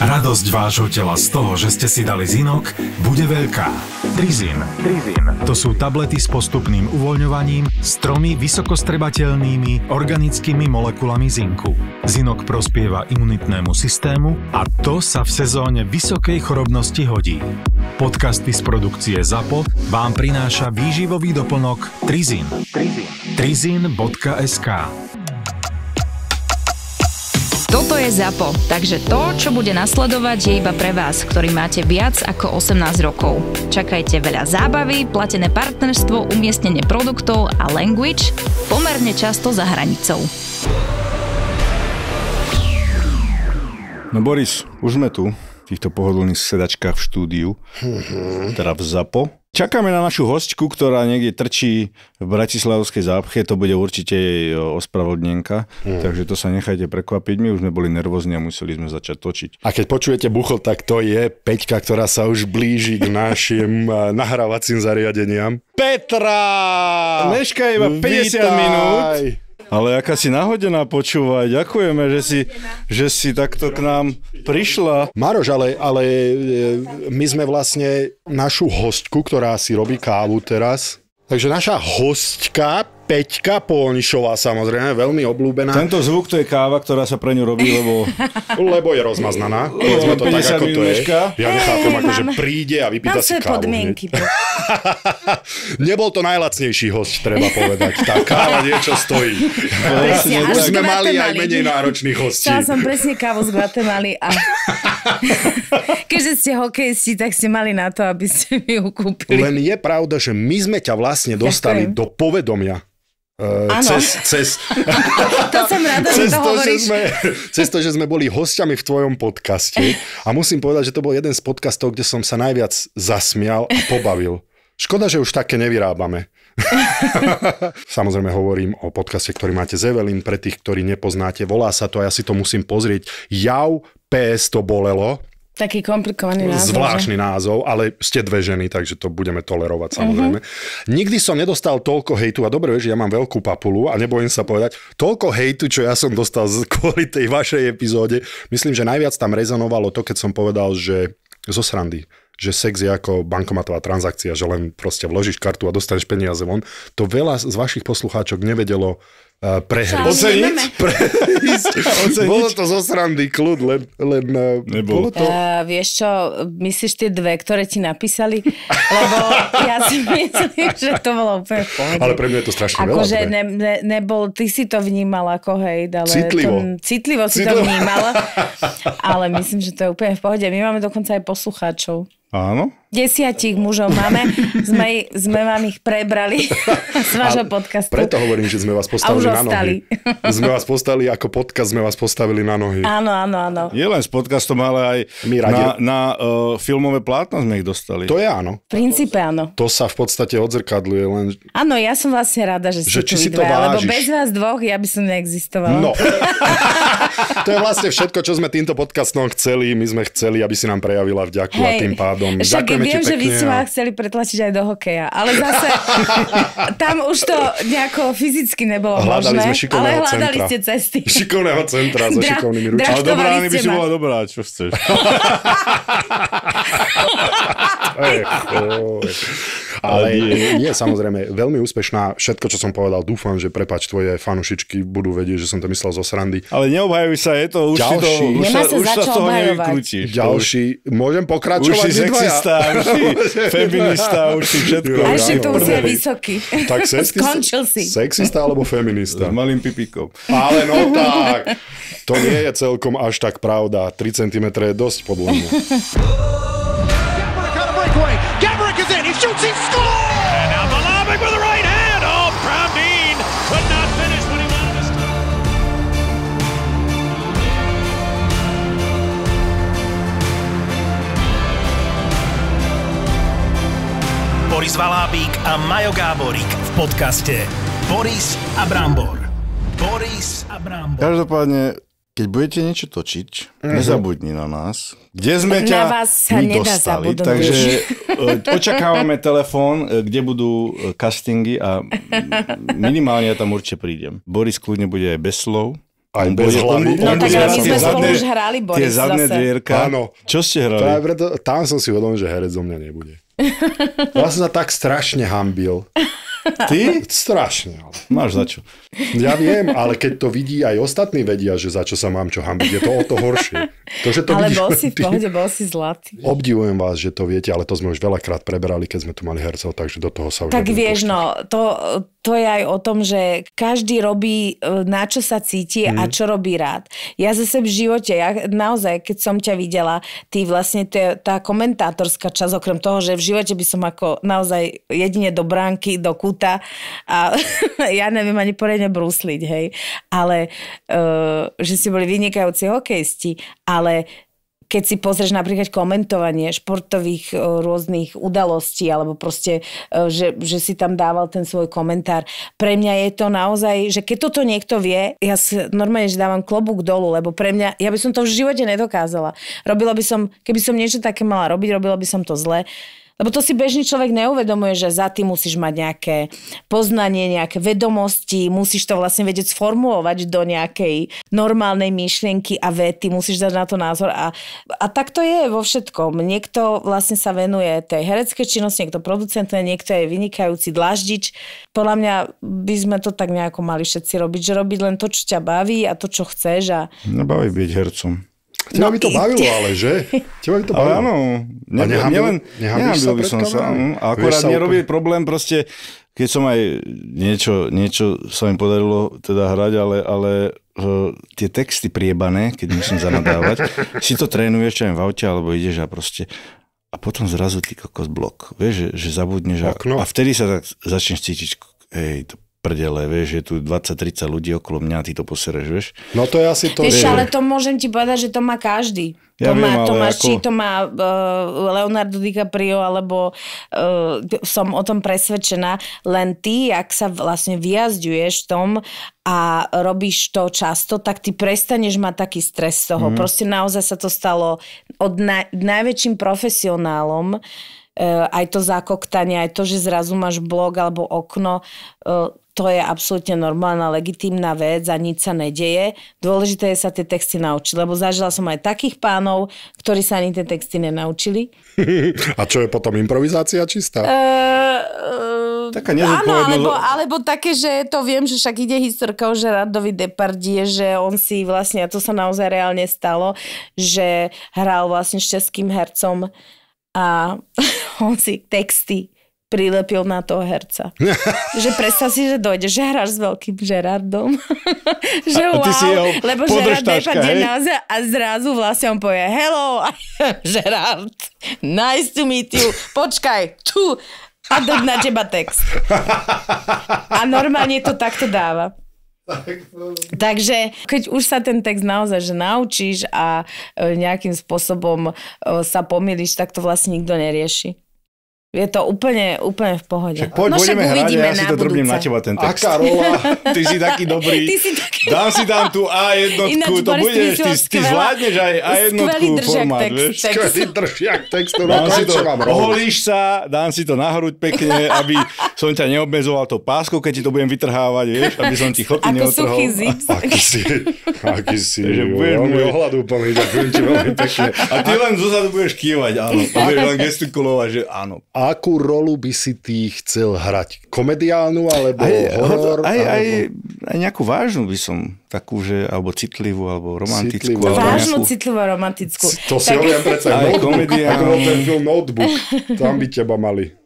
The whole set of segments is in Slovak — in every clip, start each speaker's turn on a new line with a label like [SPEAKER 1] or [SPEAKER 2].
[SPEAKER 1] Radosť vášho tela z toho, že ste si dali zinok, bude veľká. Trizin. Trizin. To sú tablety s postupným uvoľňovaním s tromi vysokostrebateľnými organickými molekulami zinku. Zinok prospieva imunitnému systému a to sa v sezóne vysokej chorobnosti hodí. Podcasty z produkcie ZAPO vám prináša výživový doplnok Trizin. Trizin. Trizin.sk toto je ZAPO, takže
[SPEAKER 2] to, čo bude nasledovať, je iba pre vás, ktorý máte viac ako 18 rokov. Čakajte veľa zábavy, platené partnerstvo, umiestnenie produktov a language pomerne často za hranicou.
[SPEAKER 3] No Boris, už sme tu v týchto pohodlných sedačkách v štúdiu, mhm. teda v ZAPO. Čakáme na našu hostku, ktorá niekde trčí v Bratislavskej zápche, to bude určite jej e, ospravodnenka, mm. takže to sa nechajte prekvapiť, my už sme boli nervózni a museli sme začať točiť.
[SPEAKER 4] A keď počujete buchol, tak to je Peťka, ktorá sa už blíži k našim
[SPEAKER 3] e, nahrávacím zariadeniam. Petra! Meška iba 50 Vítaj! minút. Ale aká si nahodená počúvať, ďakujeme, že si, že si takto k nám prišla. Maroš, ale, ale e, my sme vlastne našu
[SPEAKER 4] hostku, ktorá si robí kávu teraz, takže naša hostka Peťka
[SPEAKER 3] Polnišová samozrejme, veľmi obľúbená. Tento zvuk to je káva, ktorá sa pre ňu robí, lebo...
[SPEAKER 4] lebo je rozmaznaná.
[SPEAKER 3] Povedzme to tak, ako to je. Ja nechápem, ako, že
[SPEAKER 4] príde a vypýta si kávu. podmienky. Nebol to najlacnejší host, treba povedať. Tá káva niečo stojí. Presne, Už sme mali aj menej náročných hostí. Chcela som presne
[SPEAKER 2] kávu z Guatemaly a... Keďže ste hokejisti, tak ste mali na to, aby ste mi ju kúpili. Len
[SPEAKER 4] je pravda, že my sme ťa vlastne dostali Ďakujem. do povedomia Ano. Eh, cez, cez,
[SPEAKER 2] to som rada, cez že to, hovoríš. Že sme,
[SPEAKER 4] cez to, že sme boli hostiami v tvojom podcaste a musím povedať, že to bol jeden z podcastov, kde som sa najviac zasmial a pobavil. Škoda, že už také nevyrábame. Samozrejme hovorím o podcaste, ktorý máte z Evelyn, pre tých, ktorí nepoznáte, volá sa to a ja si to musím pozrieť. Jau, PS to bolelo.
[SPEAKER 2] Taký komplikovaný názov. Zvláštny
[SPEAKER 4] že? názov, ale ste dve ženy, takže to budeme tolerovať samozrejme. Uh-huh. Nikdy som nedostal toľko hejtu, a dobre vieš, ja mám veľkú papulu a nebojím sa povedať, toľko hejtu, čo ja som dostal kvôli tej vašej epizóde. Myslím, že najviac tam rezonovalo to, keď som povedal, že zo srandy že sex je ako bankomatová transakcia, že len proste vložíš kartu a dostaneš peniaze von. To veľa z vašich poslucháčok nevedelo Eh, prehry. Oceniť? bolo to zo srandy kľud, len... len eh, Nebolo. Bolo to... Uh,
[SPEAKER 2] vieš čo, myslíš tie dve, ktoré ti napísali? Lebo ja si myslím, že to bolo úplne v Ale pre
[SPEAKER 4] mňa je to strašne ako, veľa. Akože
[SPEAKER 2] ne, ne, nebol, ty si to vnímal ako hej, ale citlivo. To, citlivo si citlivo. to vnímal. Ale myslím, že to je úplne v pohode. My máme dokonca aj poslucháčov. Áno. Desiatich mužov máme, sme, sme vám ich prebrali z vášho podcastu. Preto
[SPEAKER 4] hovorím, že sme vás postavili na nohy. Sme vás postavili ako podcast, sme vás postavili na nohy.
[SPEAKER 2] Áno, áno, áno. Nie
[SPEAKER 3] len s podcastom, ale aj My radi... na, na uh, filmové plátno sme ich dostali. To je áno.
[SPEAKER 2] V princípe áno.
[SPEAKER 3] To sa v podstate odzrkadluje len...
[SPEAKER 2] Áno, ja som vlastne rada, že, že ste si to vážiš. lebo bez vás dvoch ja by som neexistovala. No.
[SPEAKER 4] to je vlastne všetko, čo sme týmto podcastom chceli. My sme chceli, aby si nám prejavila vďaku Hej. a tým pádom pádom. Však Ďakujeme viem, že vy ste ma
[SPEAKER 2] chceli pretlačiť aj do hokeja, ale zase tam už to nejako fyzicky nebolo
[SPEAKER 4] hľadali možné, sme ale hľadali centra. ste cesty. Šikovného centra so Dra- šikovnými ručami. Ale dobrá, by si bola dobrá, čo chceš.
[SPEAKER 3] ale je, je samozrejme
[SPEAKER 4] veľmi úspešná. Všetko, čo som povedal, dúfam, že prepač tvoje fanušičky budú vedieť, že som to myslel zo srandy.
[SPEAKER 3] Ale neobhajuj sa, je to už ďalší, si to, už sa, už sa z toho Ďalší,
[SPEAKER 4] môžem pokračovať? Už si sexista, uši, feminista, uši, všetko. A ešte to už je vysoký.
[SPEAKER 2] Tak Skončil si. Sexista alebo
[SPEAKER 4] feminista? S malým pipíkom. Ale no tak, to nie je celkom až tak pravda. 3 cm je dosť podľa mňa.
[SPEAKER 1] Boris Valábík a Majo Gáborík v podcaste Boris a Brambor.
[SPEAKER 3] Boris a Brambor. Každopádne, keď budete niečo točiť, mm-hmm. nezabudni na nás. Kde sme na ťa vás sa nedá dostali, takže e, očakávame telefón, e, kde budú e, castingy a minimálne ja tam určite prídem. Boris kľudne bude aj bez slov. Aj on bez hlavy. No tak ale my sme spolu už hrali, Boris. Tie zadné dvierka. Áno. Čo ste hrali? Práve tam som si uvedomil, že herec zo mňa nebude.
[SPEAKER 4] Ja som sa tak strašne hambil.
[SPEAKER 2] Ty?
[SPEAKER 4] Strašne, ale máš za čo.
[SPEAKER 2] Ja viem, ale
[SPEAKER 4] keď to vidí aj ostatní vedia, že za čo sa mám čo hambiť, je to o to horšie. To, že to ale vidíš, bol si v pohode,
[SPEAKER 2] bol si zlatý.
[SPEAKER 4] Obdivujem vás, že to viete, ale to sme už veľakrát preberali, keď sme tu mali hercov, takže do toho sa už... Tak vieš, poštať. no,
[SPEAKER 2] to, to je aj o tom, že každý robí e, na čo sa cíti mm. a mhm. čo robí rád. Ja zase v živote, ja naozaj, keď som ťa videla, ty vlastne te, tá komentátorská časť, okrem toho, že v živote by som ako naozaj jedine do bránky, do kúta a ja neviem ani poriadne brúsliť, hej. Ale uh, že si boli vynikajúci hokejisti, ale keď si pozrieš napríklad komentovanie športových e, rôznych udalostí alebo proste, e, že, že si tam dával ten svoj komentár. Pre mňa je to naozaj, že keď toto niekto vie, ja si normálne, že dávam klobúk dolu, lebo pre mňa, ja by som to v živote nedokázala. Robila by som, keby som niečo také mala robiť, robila by som to zle lebo to si bežný človek neuvedomuje, že za tým musíš mať nejaké poznanie, nejaké vedomosti, musíš to vlastne vedieť sformulovať do nejakej normálnej myšlienky a vety, musíš dať na to názor. A, a tak to je vo všetkom. Niekto vlastne sa venuje tej hereckej činnosti, niekto producent, niekto je vynikajúci dlaždič. Podľa mňa by sme to tak nejako mali všetci robiť, že robiť len to, čo ťa baví a to, čo chceš. A...
[SPEAKER 3] No baví byť hercom. Teba no, by to i... bavilo, ale že? Teba by to bavilo. Ale áno, ne, nehambil, nielen, nehambil by som sa. Áno, a akorát nerobí úplne... problém proste, keď som aj niečo, niečo sa mi podarilo teda hrať, ale, ale uh, tie texty priebané, keď musím zanadávať, si to trénuješ čo aj v aute, alebo ideš a proste a potom zrazu ty kokos blok, vieš, že, že zabudneš a, a vtedy sa tak začneš cítiť, hej, to prdele, vieš, je tu 20-30 ľudí okolo mňa a ty to posereš, vieš. No to je asi to. Vieš, ale to
[SPEAKER 2] môžem ti povedať, že to má každý. Ja to viem, má, to má, ako... či to má uh, Leonardo DiCaprio, alebo uh, som o tom presvedčená, len ty, ak sa vlastne vyjazďuješ v tom a robíš to často, tak ty prestaneš mať taký stres z toho. Mm. Proste naozaj sa to stalo od na- najväčším profesionálom, e, aj to zakoktanie, aj to, že zrazu máš blog alebo okno, e, to je absolútne normálna, legitímna vec a nič sa nedeje. Dôležité je sa tie texty naučiť, lebo zažila som aj takých pánov, ktorí sa ani tie texty nenaučili.
[SPEAKER 4] A čo je potom improvizácia čistá?
[SPEAKER 1] Uh,
[SPEAKER 2] uh,
[SPEAKER 4] Taká
[SPEAKER 1] áno, alebo,
[SPEAKER 2] alebo také, že to viem, že však ide historka o Gerardovi Depardie, že on si vlastne, a to sa naozaj reálne stalo, že hral vlastne s českým hercom a on si texty prilepil na toho herca. že predstav si, že dojde, že hráš s veľkým Gerardom. že a, wow, ty si jeho lebo Gerard na naozaj a zrazu vlastne on povie hello, Gerard, nice to meet you, počkaj, tu a dať na teba text. A normálne to takto dáva. Takže keď už sa ten text naozaj že naučíš a e, nejakým spôsobom e, sa pomýliš, tak to vlastne nikto nerieši. Je to úplne, úplne v pohode. Čak, poď, no budeme hrať, ja si to drbnem na teba ten text.
[SPEAKER 3] Aká rola, ty si taký dobrý. Ty si taký... Dám si tam tú A jednotku, Ináč, to bude, ty, ty zvládneš aj A jednotku formát, text, vieš. Text. Skvelý držiak
[SPEAKER 4] textu, dám si to, oholíš
[SPEAKER 3] sa, dám si to na hruď pekne, aby som ťa neobmezoval to pásku, keď ti to budem vytrhávať, vieš, aby som ti chlpy neotrhol. Ako suchý zips. Aký si, aký si, že budeš môj ohľad úplný, ďakujem ti veľmi pekne. A ty len zozadu budeš kývať, áno, budeš len gestikulovať, že áno, a akú rolu by si ty chcel hrať? Komediálnu alebo aj, horor? Aj, aj, alebo... aj nejakú vážnu by som, takú, že, alebo citlivú, alebo romantickú. Citlivú. Alebo vážnu, nejakú...
[SPEAKER 2] citlivú a romantickú. To si tak... hovorím predsa. Aj komediálnu. ten film Notebook, tam by
[SPEAKER 3] teba mali.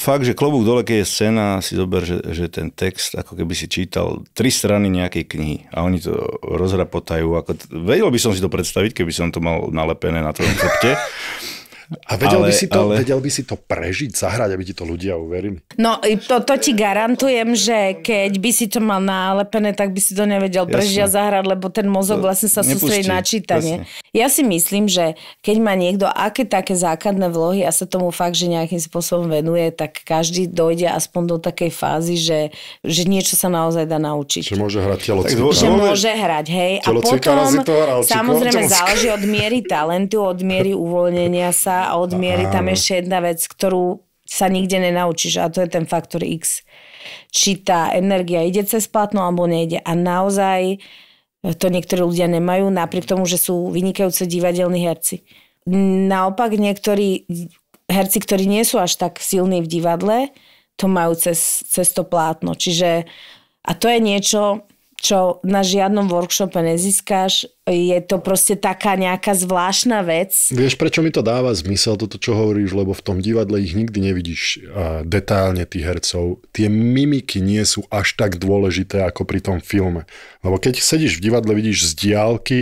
[SPEAKER 3] Fakt, že klobúk dole, keď je scéna, si zober, že, že ten text, ako keby si čítal tri strany nejakej knihy a oni to rozrapotajú. Ako t- vedel by som si to predstaviť, keby som to mal nalepené na tvojom chrbte.
[SPEAKER 4] A vedel, ale, by si to, ale... vedel by si to prežiť, zahrať, aby ti to ľudia uverili?
[SPEAKER 2] No, to, to ti garantujem, že keď by si to mal nálepené, tak by si to nevedel prežiť a zahrať, lebo ten mozog vlastne sa sústredí na čítanie. Jasne. Ja si myslím, že keď má niekto aké také základné vlohy a sa tomu fakt, že nejakým spôsobom venuje, tak každý dojde aspoň do takej fázy, že, že niečo sa naozaj dá naučiť. Že môže hrať telocvikára. Že môže hrať, hej. A potom samozrejme záleží od miery talentu, od miery uvoľnenia sa a od no, miery tam ešte jedna vec, ktorú sa nikde nenaučíš a to je ten faktor X. Či tá energia ide cez platno alebo nejde. A naozaj uh, to niektorí ľudia nemajú, napriek tomu, že sú vynikajúce divadelní herci. Naopak niektorí herci, ktorí nie sú až tak silní v divadle, to majú cez, cez to plátno. Čiže, a to je niečo, čo na žiadnom workshope nezískáš. Je to proste taká nejaká zvláštna vec.
[SPEAKER 4] Vieš, prečo mi to dáva zmysel, toto, čo hovoríš, lebo v tom divadle ich nikdy nevidíš uh, detálne, tých hercov. Tie mimiky nie sú až tak dôležité ako pri tom filme. Lebo keď sedíš v divadle, vidíš z diálky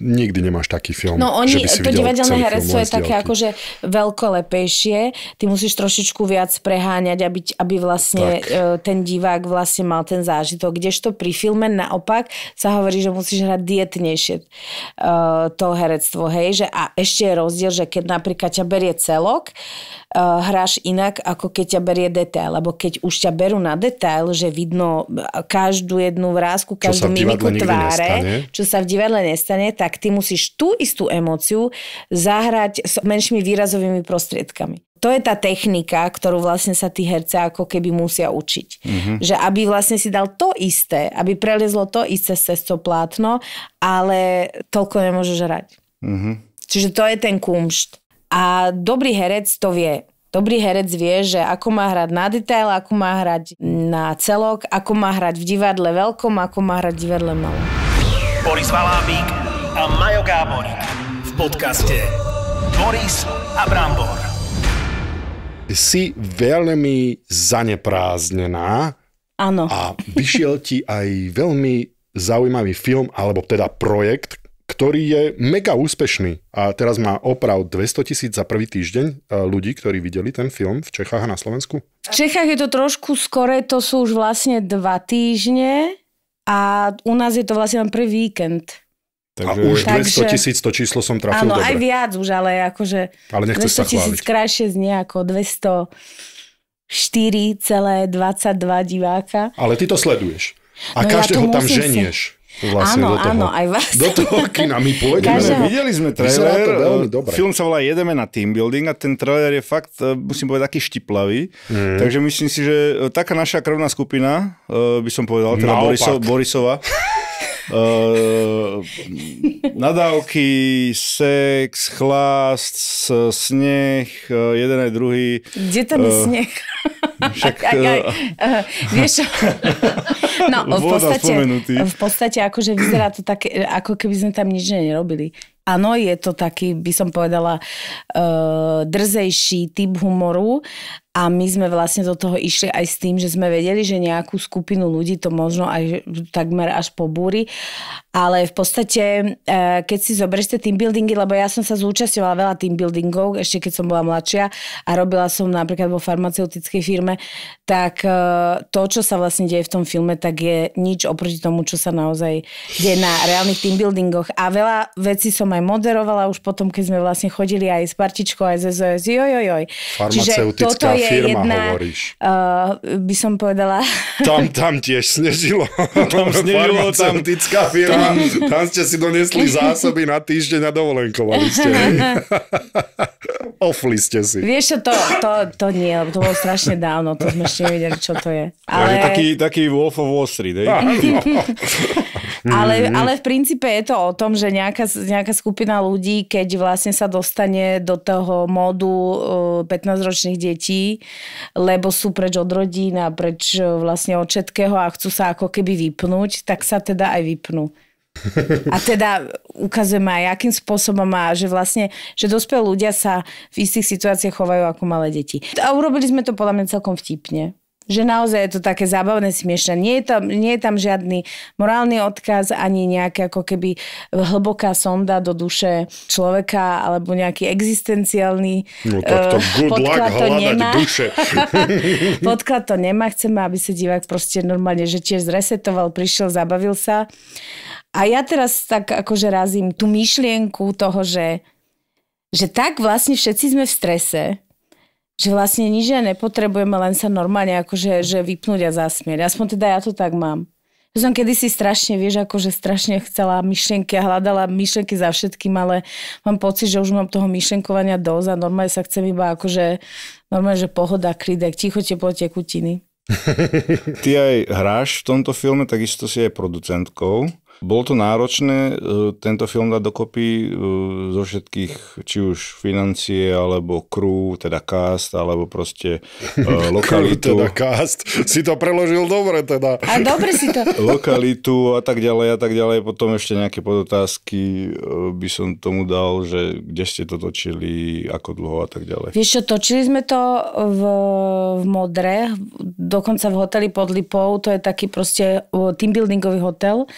[SPEAKER 4] nikdy nemáš taký
[SPEAKER 2] film. No oni, že by si to divadelné herectvo je také akože veľkolepejšie. Ty musíš trošičku viac preháňať, aby, aby vlastne tak. E, ten divák vlastne mal ten zážitok. Kdežto pri filme naopak sa hovorí, že musíš hrať dietnejšie uh, to herectvo, hej. Že, a ešte je rozdiel, že keď napríklad ťa berie celok, uh, hráš inak, ako keď ťa berie detail. Lebo keď už ťa berú na detail, že vidno každú jednu vrázku, každú mimiku tváre, nestane. čo sa v divadle nestane, tak tak ty musíš tú istú emóciu zahrať s menšími výrazovými prostriedkami to je tá technika, ktorú vlastne sa tí herce ako keby musia učiť. Mm-hmm. Že aby vlastne si dal to isté, aby prelezlo to isté cez to plátno, ale toľko nemôže žrať. Mm-hmm. Čiže to je ten kumšt. A dobrý herec to vie. Dobrý herec vie, že ako má hrať na detail, ako má hrať na celok, ako má hrať v divadle veľkom, ako má hrať v divadle malom.
[SPEAKER 1] Boris Valávík a Majo Gáborík v podcaste Boris a Brambor.
[SPEAKER 2] Si
[SPEAKER 4] veľmi zanepráznená. Áno. A vyšiel ti aj veľmi zaujímavý film, alebo teda projekt, ktorý je mega úspešný a teraz má oprav 200 tisíc za prvý týždeň e, ľudí, ktorí videli ten film v Čechách a na Slovensku?
[SPEAKER 2] V Čechách je to trošku skore, to sú už vlastne dva týždne a u nás je to vlastne len prvý víkend.
[SPEAKER 4] Takže, a už 200 tisíc, to číslo som trafil Áno, dobre. aj
[SPEAKER 2] viac už, ale akože ale 200 tisíc krajšie znie ako 200... diváka.
[SPEAKER 4] Ale ty to sleduješ. A no každého ja tam ženieš. Vlastne áno, do toho, áno, aj vás. Do toho kina my pôjdeme.
[SPEAKER 3] Každého... Videli sme trailer, e, film sa volá Jedeme na team building a ten trailer je fakt, e, musím povedať, taký štiplavý. Mm. Takže myslím si, že e, taká naša krvná skupina, by som povedal, teda Borisov, Borisova, Uh, nadávky, sex, chlást, sneh, e, jeden aj druhý. Kde ten uh, sneh?
[SPEAKER 2] Však, aj, aj, uh, vieš, no, v podstate, v podstate akože vyzerá to tak, ako keby sme tam nič nerobili. Áno, je to taký, by som povedala, uh, drzejší typ humoru a my sme vlastne do toho išli aj s tým, že sme vedeli, že nejakú skupinu ľudí to možno aj takmer až pobúri, ale v podstate, uh, keď si zoberieš tie team buildingy, lebo ja som sa zúčastňovala veľa team buildingov, ešte keď som bola mladšia a robila som napríklad vo farmaceutickej firme, tak uh, to, čo sa vlastne deje v tom filme, tak je nič oproti tomu, čo sa naozaj deje na reálnych team buildingoch a veľa vecí som som aj moderovala už potom, keď sme vlastne chodili aj s partičkou, aj z SOS, jojojoj. Farmaceutická Čiže toto je firma, jedna, hovoríš. Uh, by som povedala... Tam,
[SPEAKER 4] tam tiež snežilo. Tam snežilo, farmaceutická tam... firma. Tam, tam ste si donesli zásoby na týždeň a dovolenkovali ste. Ofli ste si.
[SPEAKER 2] Vieš čo, to, to, to nie, lebo to bolo strašne dávno, to sme ešte nevedeli, čo to je. Ale... Ja, taký,
[SPEAKER 3] taký Wolf of Wall Street, hej? Mm. Ale, mhm. ale
[SPEAKER 2] v princípe je to o tom, že nejaká, nejaká skupina ľudí, keď vlastne sa dostane do toho módu 15-ročných eh, detí, lebo sú preč od rodín a preč eh, vlastne od všetkého a chcú sa ako keby vypnúť, tak sa teda aj vypnú. A teda ukazujeme aj, akým spôsobom a že vlastne, že dospelí ľudia sa v istých situáciách chovajú ako malé deti. A urobili sme to podľa mňa celkom vtipne že naozaj je to také zábavné, smiešne. Nie je tam, nie je tam žiadny morálny odkaz, ani nejaká ako keby hlboká sonda do duše človeka, alebo nejaký existenciálny no, tak to eh, good luck to nemá. Duše. podklad to nemá, chceme, aby sa divák proste normálne, že tiež zresetoval, prišiel, zabavil sa. A ja teraz tak akože razím tú myšlienku toho, že, že tak vlastne všetci sme v strese, že vlastne nič nepotrebujeme, len sa normálne akože že vypnúť a zasmieť. Aspoň teda ja to tak mám. Ja som kedysi strašne, vieš, akože strašne chcela myšlienky a hľadala myšlienky za všetkým, ale mám pocit, že už mám toho myšlienkovania dosť a normálne sa chcem iba akože, normálne, že pohoda, klidek, ticho, teplo, tekutiny.
[SPEAKER 3] Ty aj hráš v tomto filme, takisto si aj producentkou. Bolo to náročné e, tento film dať dokopy e, zo všetkých, či už financie, alebo crew, teda cast, alebo proste e, teda lokalitu. teda cast, si to preložil dobre teda. A dobre
[SPEAKER 4] si to.
[SPEAKER 3] lokalitu a tak ďalej a tak ďalej. Potom ešte nejaké podotázky by som tomu dal, že kde ste to točili, ako dlho a tak ďalej.
[SPEAKER 2] Vieš čo, točili sme to v, v Modre, dokonca v hoteli pod Lipou, to je taký proste team buildingový hotel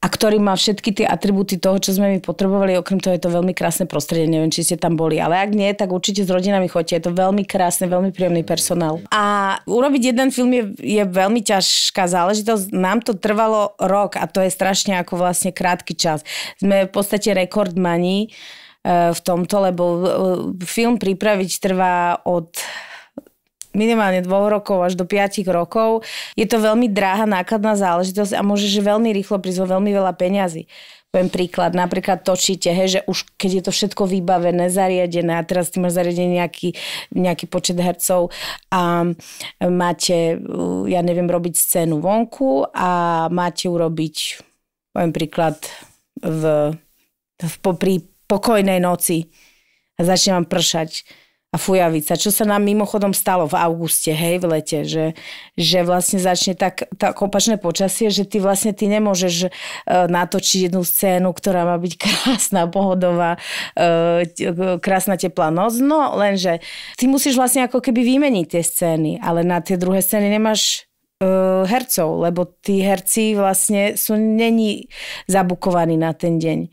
[SPEAKER 2] a ktorý má všetky tie atribúty toho, čo sme my potrebovali. Okrem toho je to veľmi krásne prostredie, neviem, či ste tam boli, ale ak nie, tak určite s rodinami chodte. Je to veľmi krásne, veľmi príjemný personál. A urobiť jeden film je, je veľmi ťažká záležitosť. Nám to trvalo rok a to je strašne ako vlastne krátky čas. Sme v podstate rekordmani eh, v tomto, lebo eh, film pripraviť trvá od minimálne dvoch rokov až do 5 rokov. Je to veľmi drahá nákladná záležitosť a môže, že veľmi rýchlo prísť veľmi veľa peňazí. Poviem príklad, napríklad točíte, he, že už keď je to všetko vybavené, zariadené a teraz ty máš zariadený nejaký, nejaký počet hercov a um, máte, uh, ja neviem, robiť scénu vonku a máte urobiť, poviem príklad, v, v, pri pokojnej noci a začne vám pršať a fujavica, čo sa nám mimochodom stalo v auguste, hej, v lete, že, že vlastne začne tak, tak opačné počasie, že ty vlastne ty nemôžeš e, natočiť jednu scénu, ktorá má byť krásna, pohodová, e, krásna teplá noc, no lenže ty musíš vlastne ako keby vymeniť tie scény, ale na tie druhé scény nemáš e, hercov, lebo tí herci vlastne sú není zabukovaní na ten deň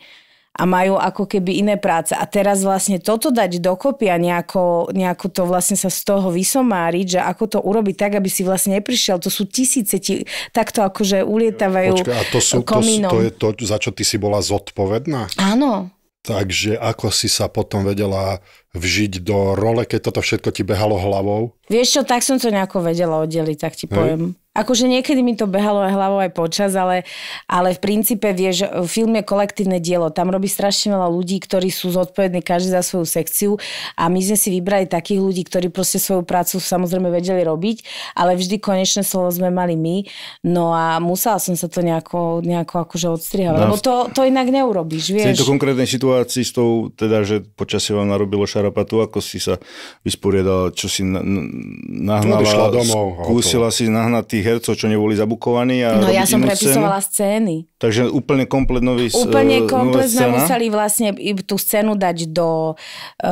[SPEAKER 2] a majú ako keby iné práce. A teraz vlastne toto dať dokopy a nejako, nejako to vlastne sa z toho vysomáriť, že ako to urobiť tak, aby si vlastne neprišiel. To sú tisíce, ti, takto akože ulietavajú Počka, a to, sú, to, to je to,
[SPEAKER 4] za čo ty si bola zodpovedná? Áno. Takže ako si sa potom vedela vžiť do role, keď toto všetko ti behalo hlavou?
[SPEAKER 2] Vieš čo, tak som to nejako vedela oddeliť, tak ti poviem. Akože niekedy mi to behalo aj hlavou aj počas, ale, ale v princípe, vieš, film je kolektívne dielo. Tam robí strašne veľa ľudí, ktorí sú zodpovední každý za svoju sekciu a my sme si vybrali takých ľudí, ktorí proste svoju prácu samozrejme vedeli robiť, ale vždy konečné slovo sme mali my. No a musela som sa to nejako, nejako akože odstrihať, no, lebo to, to inak neurobiš, vieš. V tejto
[SPEAKER 3] konkrétnej situácii s tou, teda, že počasie vám narobilo šarapatu, ako si sa vysporiadala, čo si nahnala, no, domov, skúsila to. si nahnať tých hercov, čo neboli zabukovaní. A no ja som prepisovala
[SPEAKER 2] scény.
[SPEAKER 3] Takže úplne komplet nový Úplne e, komplet sme museli
[SPEAKER 2] vlastne tú scénu dať do, e,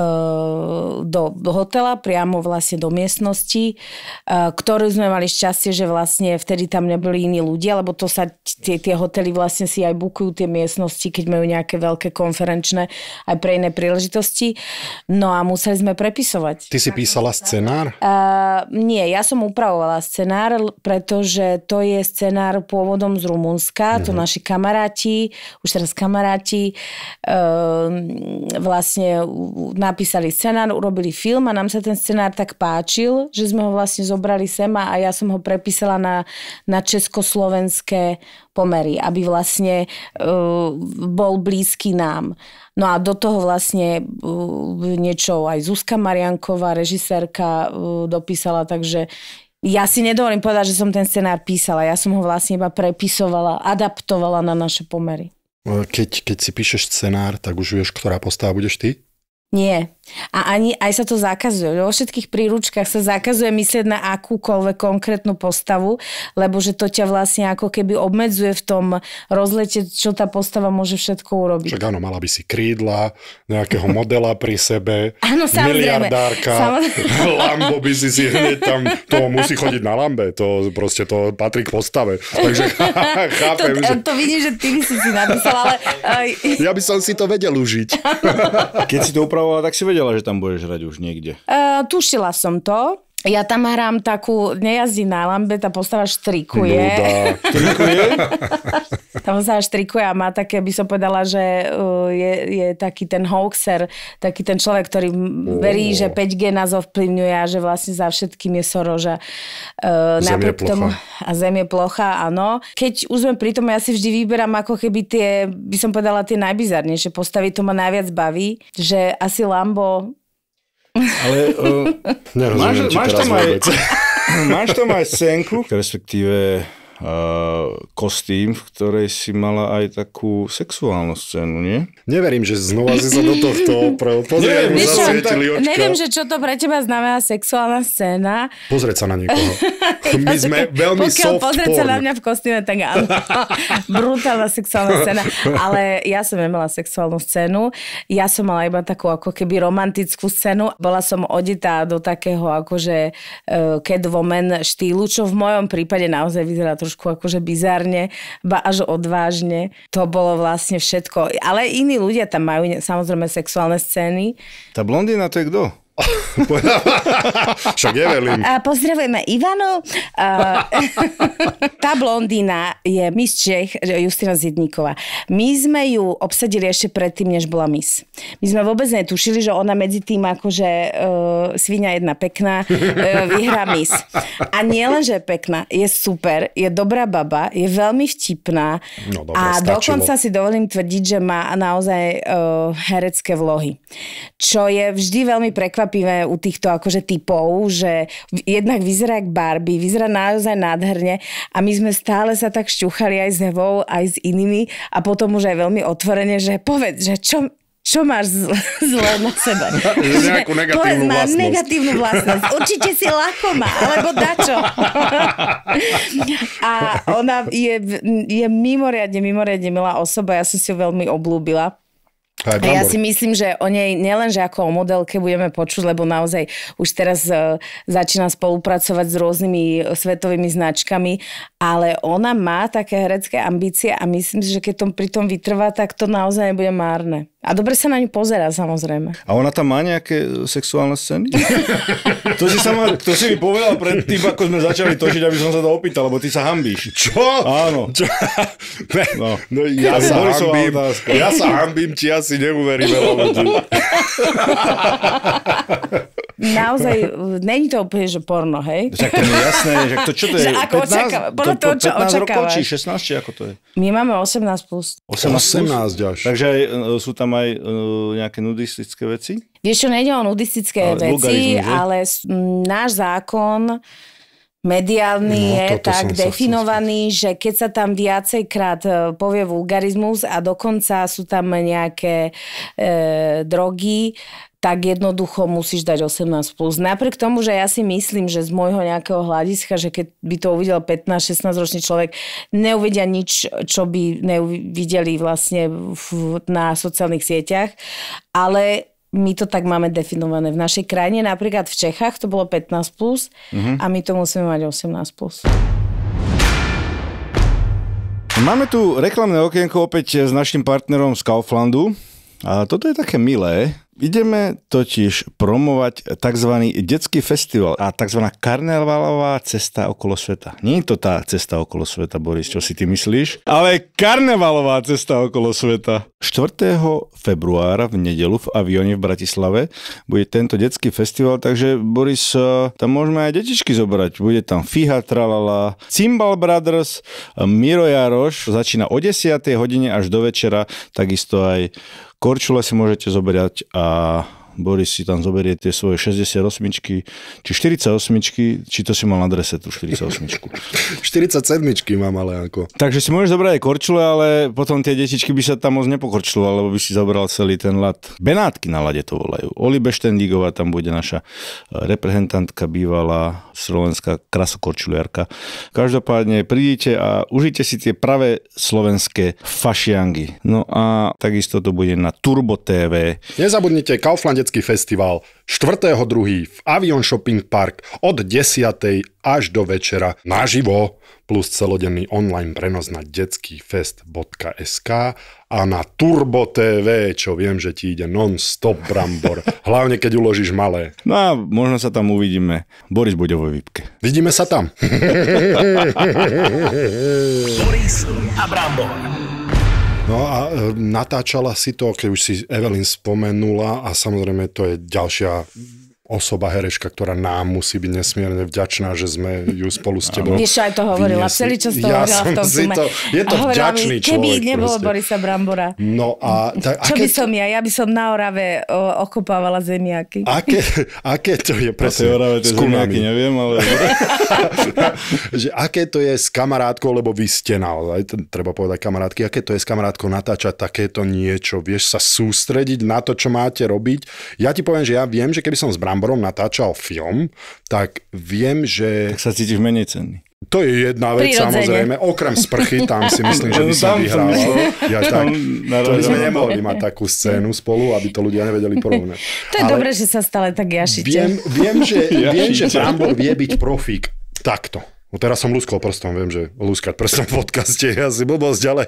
[SPEAKER 2] do hotela, priamo vlastne do miestnosti, e, ktorú sme mali šťastie, že vlastne vtedy tam neboli iní ľudia, lebo to sa tie, tie hotely vlastne si aj bukujú tie miestnosti, keď majú nejaké veľké konferenčné aj pre iné príležitosti. No a museli sme prepisovať.
[SPEAKER 4] Ty si písala scenár?
[SPEAKER 2] Uh, nie, ja som upravovala scenár, pre, pretože to je scenár pôvodom z Rumunska, mm-hmm. to mhm. naši kamaráti, už teraz kamaráti e, vlastne napísali scenár, urobili film a nám sa ten scenár tak páčil, že sme ho vlastne zobrali sema a ja som ho prepísala na, na československé pomery, aby vlastne e, bol blízky nám. No a do toho vlastne e, niečo aj Zuzka Marianková, režisérka, e, dopísala, takže ja si nedovolím povedať, že som ten scenár písala. Ja som ho vlastne iba prepisovala, adaptovala na naše pomery.
[SPEAKER 4] Keď, keď si píšeš scenár, tak už vieš, ktorá postava budeš ty?
[SPEAKER 2] Nie. A ani aj sa to zakazuje. Vo všetkých príručkách sa zakazuje myslieť na akúkoľvek konkrétnu postavu, lebo že to ťa vlastne ako keby obmedzuje v tom rozlete, čo tá postava môže všetko urobiť.
[SPEAKER 4] Čak áno, mala by si krídla, nejakého modela pri sebe, áno, miliardárka, samozrejme. Lambo by si si hneď tam, to musí chodiť na Lambe, to proste to patrí k postave. Takže
[SPEAKER 2] chápem, to, že... To vidím, že ty by si si napísal, ale...
[SPEAKER 3] ja by som si to vedel užiť. Keď si to upra- pripravovala, tak si vedela, že tam budeš hrať už niekde.
[SPEAKER 2] Uh, tušila som to. Ja tam hrám takú, nejazdí na lambe, tá postava štrikuje. No tá postava štrikuje a má také, by som povedala, že uh, je, je taký ten hoaxer, taký ten človek, ktorý verí, že 5G nás ovplyvňuje a že vlastne za všetkým je Soroža. Uh, zem je plocha. Tomu, a zem je plocha, áno. Keď už sme pri tom, ja si vždy vyberám ako keby tie, by som povedala, tie najbizarnejšie postavy, to ma najviac baví, že asi Lambo
[SPEAKER 3] ale uh, Nerozumiem máš, máš, tam aj, máš tam aj senku? respektíve Eh, kostým, v ktorej si mala aj takú sexuálnu scénu, nie? Neverím, že znova si sa do tohto opravil. Pozriem, neviem, čo, to, neviem, že
[SPEAKER 2] čo to pre teba znamená sexuálna scéna.
[SPEAKER 4] Pozrieť sa na niekoho.
[SPEAKER 2] My sme veľmi Pokiaľ soft pozrieť porn. sa na mňa v kostýme, tak áno. Brutálna sexuálna scéna. Ale ja som nemala sexuálnu scénu. Ja som mala iba takú ako keby romantickú scénu. Bola som odetá do takého akože uh, catwoman štýlu, čo v mojom prípade naozaj vyzerá to, trošku akože bizarne, ba až odvážne. To bolo vlastne všetko. Ale iní ľudia tam majú samozrejme sexuálne scény.
[SPEAKER 3] Tá blondína to je kto? Však nevelím. A
[SPEAKER 2] pozdravujeme Ivanu. tá blondína je Miss Čech, Justina Zidníková. My sme ju obsadili ešte predtým, než bola Miss. My sme vôbec netušili, že ona medzi tým akože uh, svinia jedna pekná uh, vyhrá Miss. A nie len, že je pekná, je super, je dobrá baba, je veľmi vtipná no, dobre, a stačilo. dokonca si dovolím tvrdiť, že má naozaj uh, herecké vlohy. Čo je vždy veľmi prekvapujúce prekvapivé u týchto akože typov, že jednak vyzerá jak Barbie, vyzerá naozaj nádherne a my sme stále sa tak šťuchali aj s Evou, aj s inými a potom už aj veľmi otvorene, že povedz, že čo, čo máš zl- zlé na sebe. Nejakú negatívnu má vlastnosť. negatívnu vlastnosť. Určite si lakoma, alebo dačo. A ona je, je mimoriadne, mimoriadne milá osoba, ja som si ju veľmi oblúbila a ja si myslím, že o nej nielen, že ako o modelke budeme počuť, lebo naozaj už teraz uh, začína spolupracovať s rôznymi svetovými značkami, ale ona má také herecké ambície a myslím si, že keď tom pri tom vytrvá, tak to naozaj nebude márne. A dobre sa na ňu pozera, samozrejme.
[SPEAKER 3] A ona tam má nejaké sexuálne scény? to, si sa ma, to si mi povedal pred tým, ako sme začali točiť, aby som sa to opýtal, lebo ty sa hambíš. Čo? Áno. Čo? Ne, no. no. ja, ja sa hambím, ja sa
[SPEAKER 4] hambím, či asi neuverím.
[SPEAKER 2] naozaj, není to úplne, že porno, hej? Tak to je jasné, že to, čo to je? Že ako 15, očakáva, podľa to, toho, čo 15 rokov, či 16, či ako to je? My máme 18 plus. 18, 18 plus.
[SPEAKER 3] Ďalšie. Takže aj, e, sú tam aj uh, nejaké nudistické veci?
[SPEAKER 2] Vieš čo, nejde o nudistické ale veci, ale náš zákon mediálny no, je tak definovaný, že keď sa tam viacejkrát e, povie vulgarizmus a dokonca sú tam nejaké e, drogy, tak jednoducho musíš dať 18+. Plus. Napriek tomu, že ja si myslím, že z môjho nejakého hľadiska, že keď by to uvidel 15-16 ročný človek, neuvidia nič, čo by neuvideli vlastne v, na sociálnych sieťach, ale my to tak máme definované. V našej krajine, napríklad v Čechách, to bolo 15+, plus, mm-hmm. a my to musíme mať 18+. Plus.
[SPEAKER 3] Máme tu reklamné okienko opäť s našim partnerom z Kauflandu. A toto je také milé, Ideme totiž promovať tzv. detský festival a tzv. karnevalová cesta okolo sveta. Nie je to tá cesta okolo sveta, Boris, čo si ty myslíš? Ale karnevalová cesta okolo sveta. 4. februára v nedelu v avióne v Bratislave bude tento detský festival, takže Boris, eh, tam môžeme aj detičky zobrať. Bude tam Fiha Tralala, Cymbal Brothers, eh, Miro Jaroš, začína o 10. hodine až do večera, takisto aj Korčula si môžete zobrať a Boris si tam zoberie tie svoje 68 či 48 či to si mal na drese tú 48 47 mám ale ako. Takže si môžeš zobrať aj korčule, ale potom tie detičky by sa tam moc nepokorčilo, lebo by si zobral celý ten lad. Benátky na lade to volajú. Oli Beštendígová tam bude naša reprezentantka bývalá slovenská krasokorčuliarka. Každopádne prídite a užite si tie pravé slovenské fašiangy. No a takisto to bude na Turbo TV.
[SPEAKER 4] Nezabudnite Kauflandecký festival 4.2. v Avion Shopping Park od 10. až do večera naživo plus celodenný online prenos na detskýfest.sk a na Turbo TV, čo viem, že ti ide non-stop brambor, hlavne keď uložíš malé.
[SPEAKER 3] No a možno sa tam uvidíme. Boris bude
[SPEAKER 4] vo výpke. Vidíme sa tam.
[SPEAKER 1] Boris a brambor.
[SPEAKER 4] No a e, natáčala si to, keď už si Evelyn spomenula a samozrejme to je ďalšia osoba, herečka, ktorá nám musí byť nesmierne vďačná, že sme ju spolu s tebou... Vieš, aj to hovorila, celý čas to ja hovorila v tom si to, Je to hovorila vďačný mi, keby človek. Keby nebolo proste. Borisa Brambora. No a... Tak, Čo aké... by
[SPEAKER 2] som ja? Ja by som na Orave o, okopávala zemiaky.
[SPEAKER 4] Aké, aké to je presne? Na Orave tie zemiaky neviem, ale... že aké to je s kamarátkou, lebo vy ste naozaj, treba povedať kamarátky, aké to je s kamarátkou natáčať takéto niečo, vieš sa sústrediť na to, čo máte robiť. Ja ti poviem, že ja viem, že keby som s Brambora, Gambrom natáčal film, tak viem, že... Tak sa cítiš menej cenný. To je jedna vec, Prirodzene. samozrejme. Okrem sprchy, tam si myslím, že by no, som vyhrával. No. Ja, tak, to by sme nemohli mať takú scénu spolu, aby to ľudia nevedeli porovnať. To je Ale dobré, že
[SPEAKER 2] sa stále tak jašite. Viem, viem že, viem, že Brambor vie
[SPEAKER 4] byť profík takto. No teraz som lúskol prstom, viem, že lúskať prstom v podcaste je asi blbosť, ale,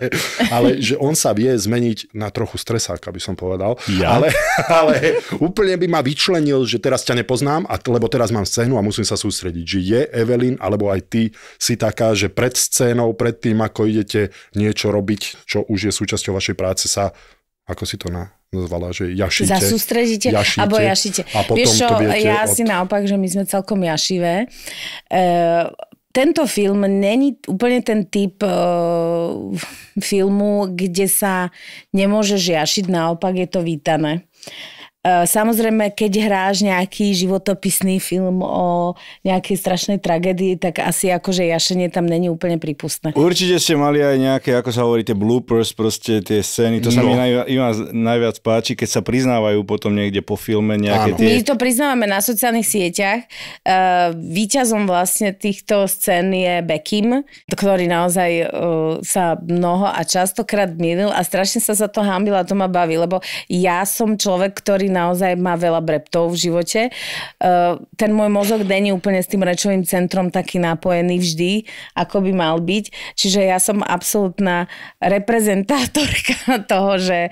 [SPEAKER 4] ale že on sa vie zmeniť na trochu stresák, aby som povedal. Ja? Ale, ale úplne by ma vyčlenil, že teraz ťa nepoznám, a, lebo teraz mám scénu a musím sa sústrediť. Že je Evelyn, alebo aj ty si taká, že pred scénou, pred tým, ako idete niečo robiť, čo už je súčasťou vašej práce, sa ako si to na, nazvala, že jašite. Zasústredíte, jašite, alebo jašite. A potom Vieš čo, to viete ja od... si
[SPEAKER 2] naopak, že my sme celkom jašivé. E, tento film není úplne ten typ uh, filmu, kde sa nemôže žiašiť, naopak je to vítané. Eh, samozrejme, keď hráš nejaký životopisný film o nejakej strašnej tragédii, tak asi akože jašenie tam není úplne prípustné.
[SPEAKER 3] Určite ste mali aj nejaké, ako sa hovorí, tie bloopers, proste tie scény. To sa mi no. najviac, najviac páči, keď sa priznávajú potom niekde po filme nejaké tie... My
[SPEAKER 2] to priznávame na sociálnych sieťach. Uh, eh, výťazom vlastne týchto scén je Bekim, ktorý naozaj uh, sa mnoho a častokrát milil a strašne sa za to hambil a to ma baví, lebo ja som človek, ktorý naozaj má veľa breptov v živote. E, ten môj mozog není úplne s tým rečovým centrom taký napojený vždy, ako by mal byť. Čiže ja som absolútna reprezentátorka toho, že e,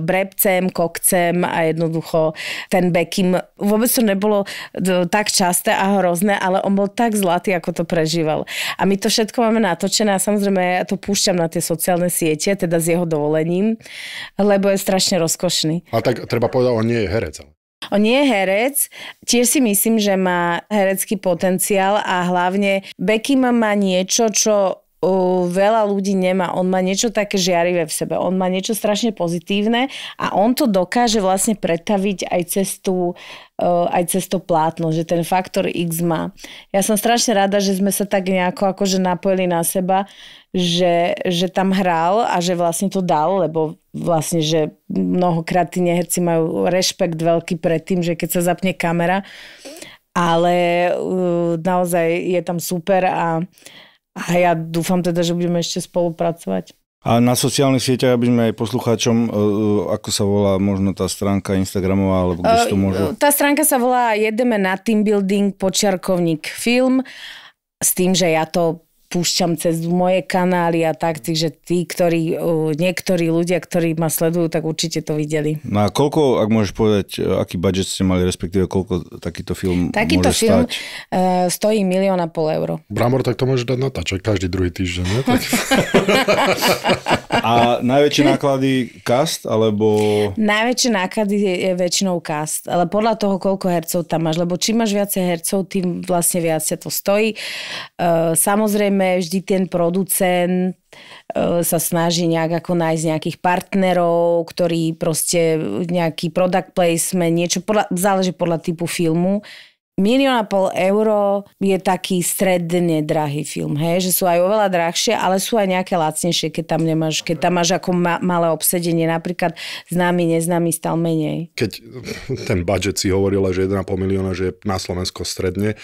[SPEAKER 2] brepcem, kokcem a jednoducho ten bekim. Vôbec to nebolo e, tak časté a hrozné, ale on bol tak zlatý, ako to prežíval. A my to všetko máme natočené a samozrejme ja to púšťam na tie sociálne siete, teda s jeho dovolením, lebo je strašne rozkošný.
[SPEAKER 4] A tak treba povedať, povedal, on nie je herec. Ale...
[SPEAKER 2] On nie je herec, tiež si myslím, že má herecký potenciál a hlavne Becky má niečo, čo uh, veľa ľudí nemá. On má niečo také žiarivé v sebe. On má niečo strašne pozitívne a on to dokáže vlastne pretaviť aj cez tú, uh, aj cez to plátno, že ten faktor X má. Ja som strašne rada, že sme sa tak nejako akože napojili na seba, že, že tam hral a že vlastne to dal, lebo vlastne, že mnohokrát tí neherci majú rešpekt veľký pred tým, že keď sa zapne kamera, ale uh, naozaj je tam super a uh, a ja dúfam teda, že budeme ešte spolupracovať.
[SPEAKER 3] A na sociálnych sieťach, aby sme aj poslucháčom, e, e, ako sa volá možno tá stránka Instagramová, alebo kde to e, môžu... Tá
[SPEAKER 2] stránka sa volá Jedeme na team building počiarkovník film, s tým, že ja to púšťam cez moje kanály a tak, takže tí, ktorí, uh, niektorí ľudia, ktorí ma sledujú, tak určite to videli.
[SPEAKER 3] No a koľko, ak môžeš povedať, uh, aký budget ste mali, respektíve koľko takýto film Takýto môže film stať?
[SPEAKER 2] Uh, stojí milión a pol euro.
[SPEAKER 3] Bramor, tak to môžeš dať na každý druhý týždeň, ne? Tak... A najväčšie náklady cast, alebo...
[SPEAKER 2] Najväčšie náklady je, je väčšinou cast, ale podľa toho, koľko hercov tam máš, lebo čím máš viacej hercov, tým vlastne viac sa to stojí. E, samozrejme, vždy ten producent e, sa snaží nejak ako nájsť nejakých partnerov, ktorí proste nejaký product placement, niečo, podľa, záleží podľa typu filmu, milión a pol euro je taký stredne drahý film, hej, že sú aj oveľa drahšie, ale sú aj nejaké lacnejšie, keď tam nemáš, keď tam máš ako ma- malé obsedenie, napríklad známy, neznámy stal menej.
[SPEAKER 4] Keď ten budget si hovorila, že 1,5 milióna, že je na Slovensko stredne,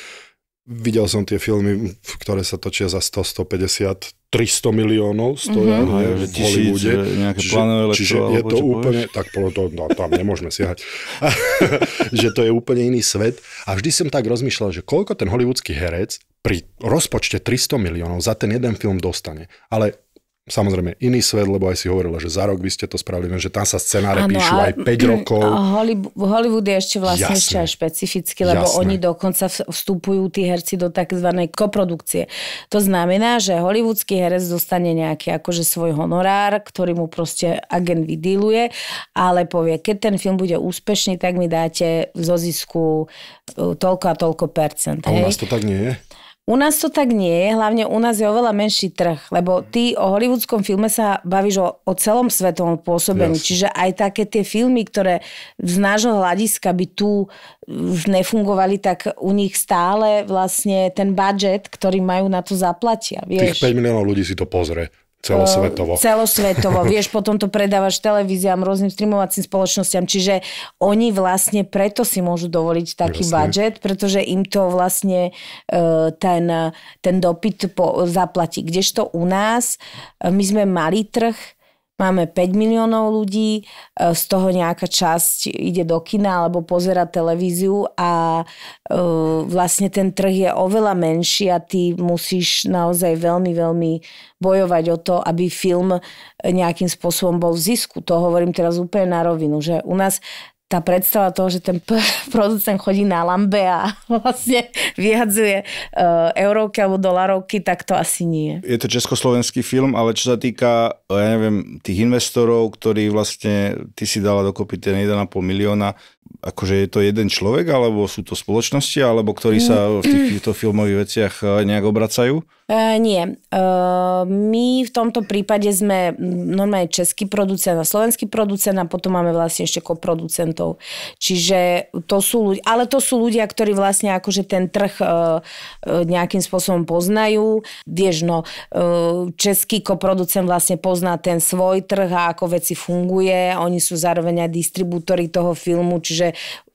[SPEAKER 4] Videl som tie filmy, ktoré sa točia za 100, 150, 300 miliónov stoja mm-hmm. v Hollywoode. Čiže, čiže je to úplne, povieš? tak to, no, tam nemôžeme siahať, že to je úplne iný svet. A vždy som tak rozmýšľal, že koľko ten hollywoodsky herec pri rozpočte 300 miliónov za ten jeden film dostane. Ale samozrejme iný svet, lebo aj si hovorila, že za rok by ste to spravili, no, že tam sa scenáre ano, píšu aj 5 mm, rokov.
[SPEAKER 2] Hollywood je ešte vlastne jasné, ešte aj špecificky, lebo jasné. oni dokonca vstupujú tí herci do tzv. koprodukcie. To znamená, že hollywoodsky herec dostane nejaký akože svoj honorár, ktorý mu proste agent vydíluje, ale povie, keď ten film bude úspešný, tak mi dáte v zozisku e, toľko a toľko percent. A u nás to tak nie je? U nás to tak nie je, hlavne u nás je oveľa menší trh, lebo ty o hollywoodskom filme sa bavíš o, o celom svetovom pôsobení, yes. čiže aj také tie filmy, ktoré z nášho hľadiska by tu nefungovali, tak u nich stále vlastne ten budget, ktorý majú na to zaplatia. Vieš? Tých
[SPEAKER 4] 5 miliónov ľudí si to pozrie Celosvetovo. Celosvetovo. Vieš,
[SPEAKER 2] potom to predávaš televíziám, rôznym streamovacím spoločnosťam. Čiže oni vlastne preto si môžu dovoliť taký Jasne. budget, pretože im to vlastne e, ten, ten dopyt po, zaplatí. Kdežto u nás, e, my sme mali trh, Máme 5 miliónov ľudí, e, z toho nejaká časť ide do kina alebo pozera televíziu a e, vlastne ten trh je oveľa menší a ty musíš naozaj veľmi, veľmi bojovať o to, aby film nejakým spôsobom bol v zisku. To hovorím teraz úplne na rovinu, že u nás tá predstava toho, že ten producent chodí na lambe a vlastne vyhadzuje eh, euróky alebo dolarovky, tak to asi nie.
[SPEAKER 3] Je to československý film, ale čo sa týka, eh, ja neviem, tých investorov, ktorí vlastne, ty si dala dokopy ten 1,5 milióna, akože je to jeden človek, alebo sú to spoločnosti, alebo ktorí mm. sa v týchto filmových veciach eh, nejak obracajú?
[SPEAKER 2] E, nie. E, my v tomto prípade sme normálne český producent a slovenský producent a potom máme vlastne ešte koproducentov. Čiže to sú ľudia, ale to sú ľudia, ktorí vlastne akože ten trh uh, nejakým spôsobom poznajú. Vieš, no, český koproducent vlastne pozná ten svoj trh a ako veci funguje. Oni sú zároveň aj distribútory toho filmu, čiže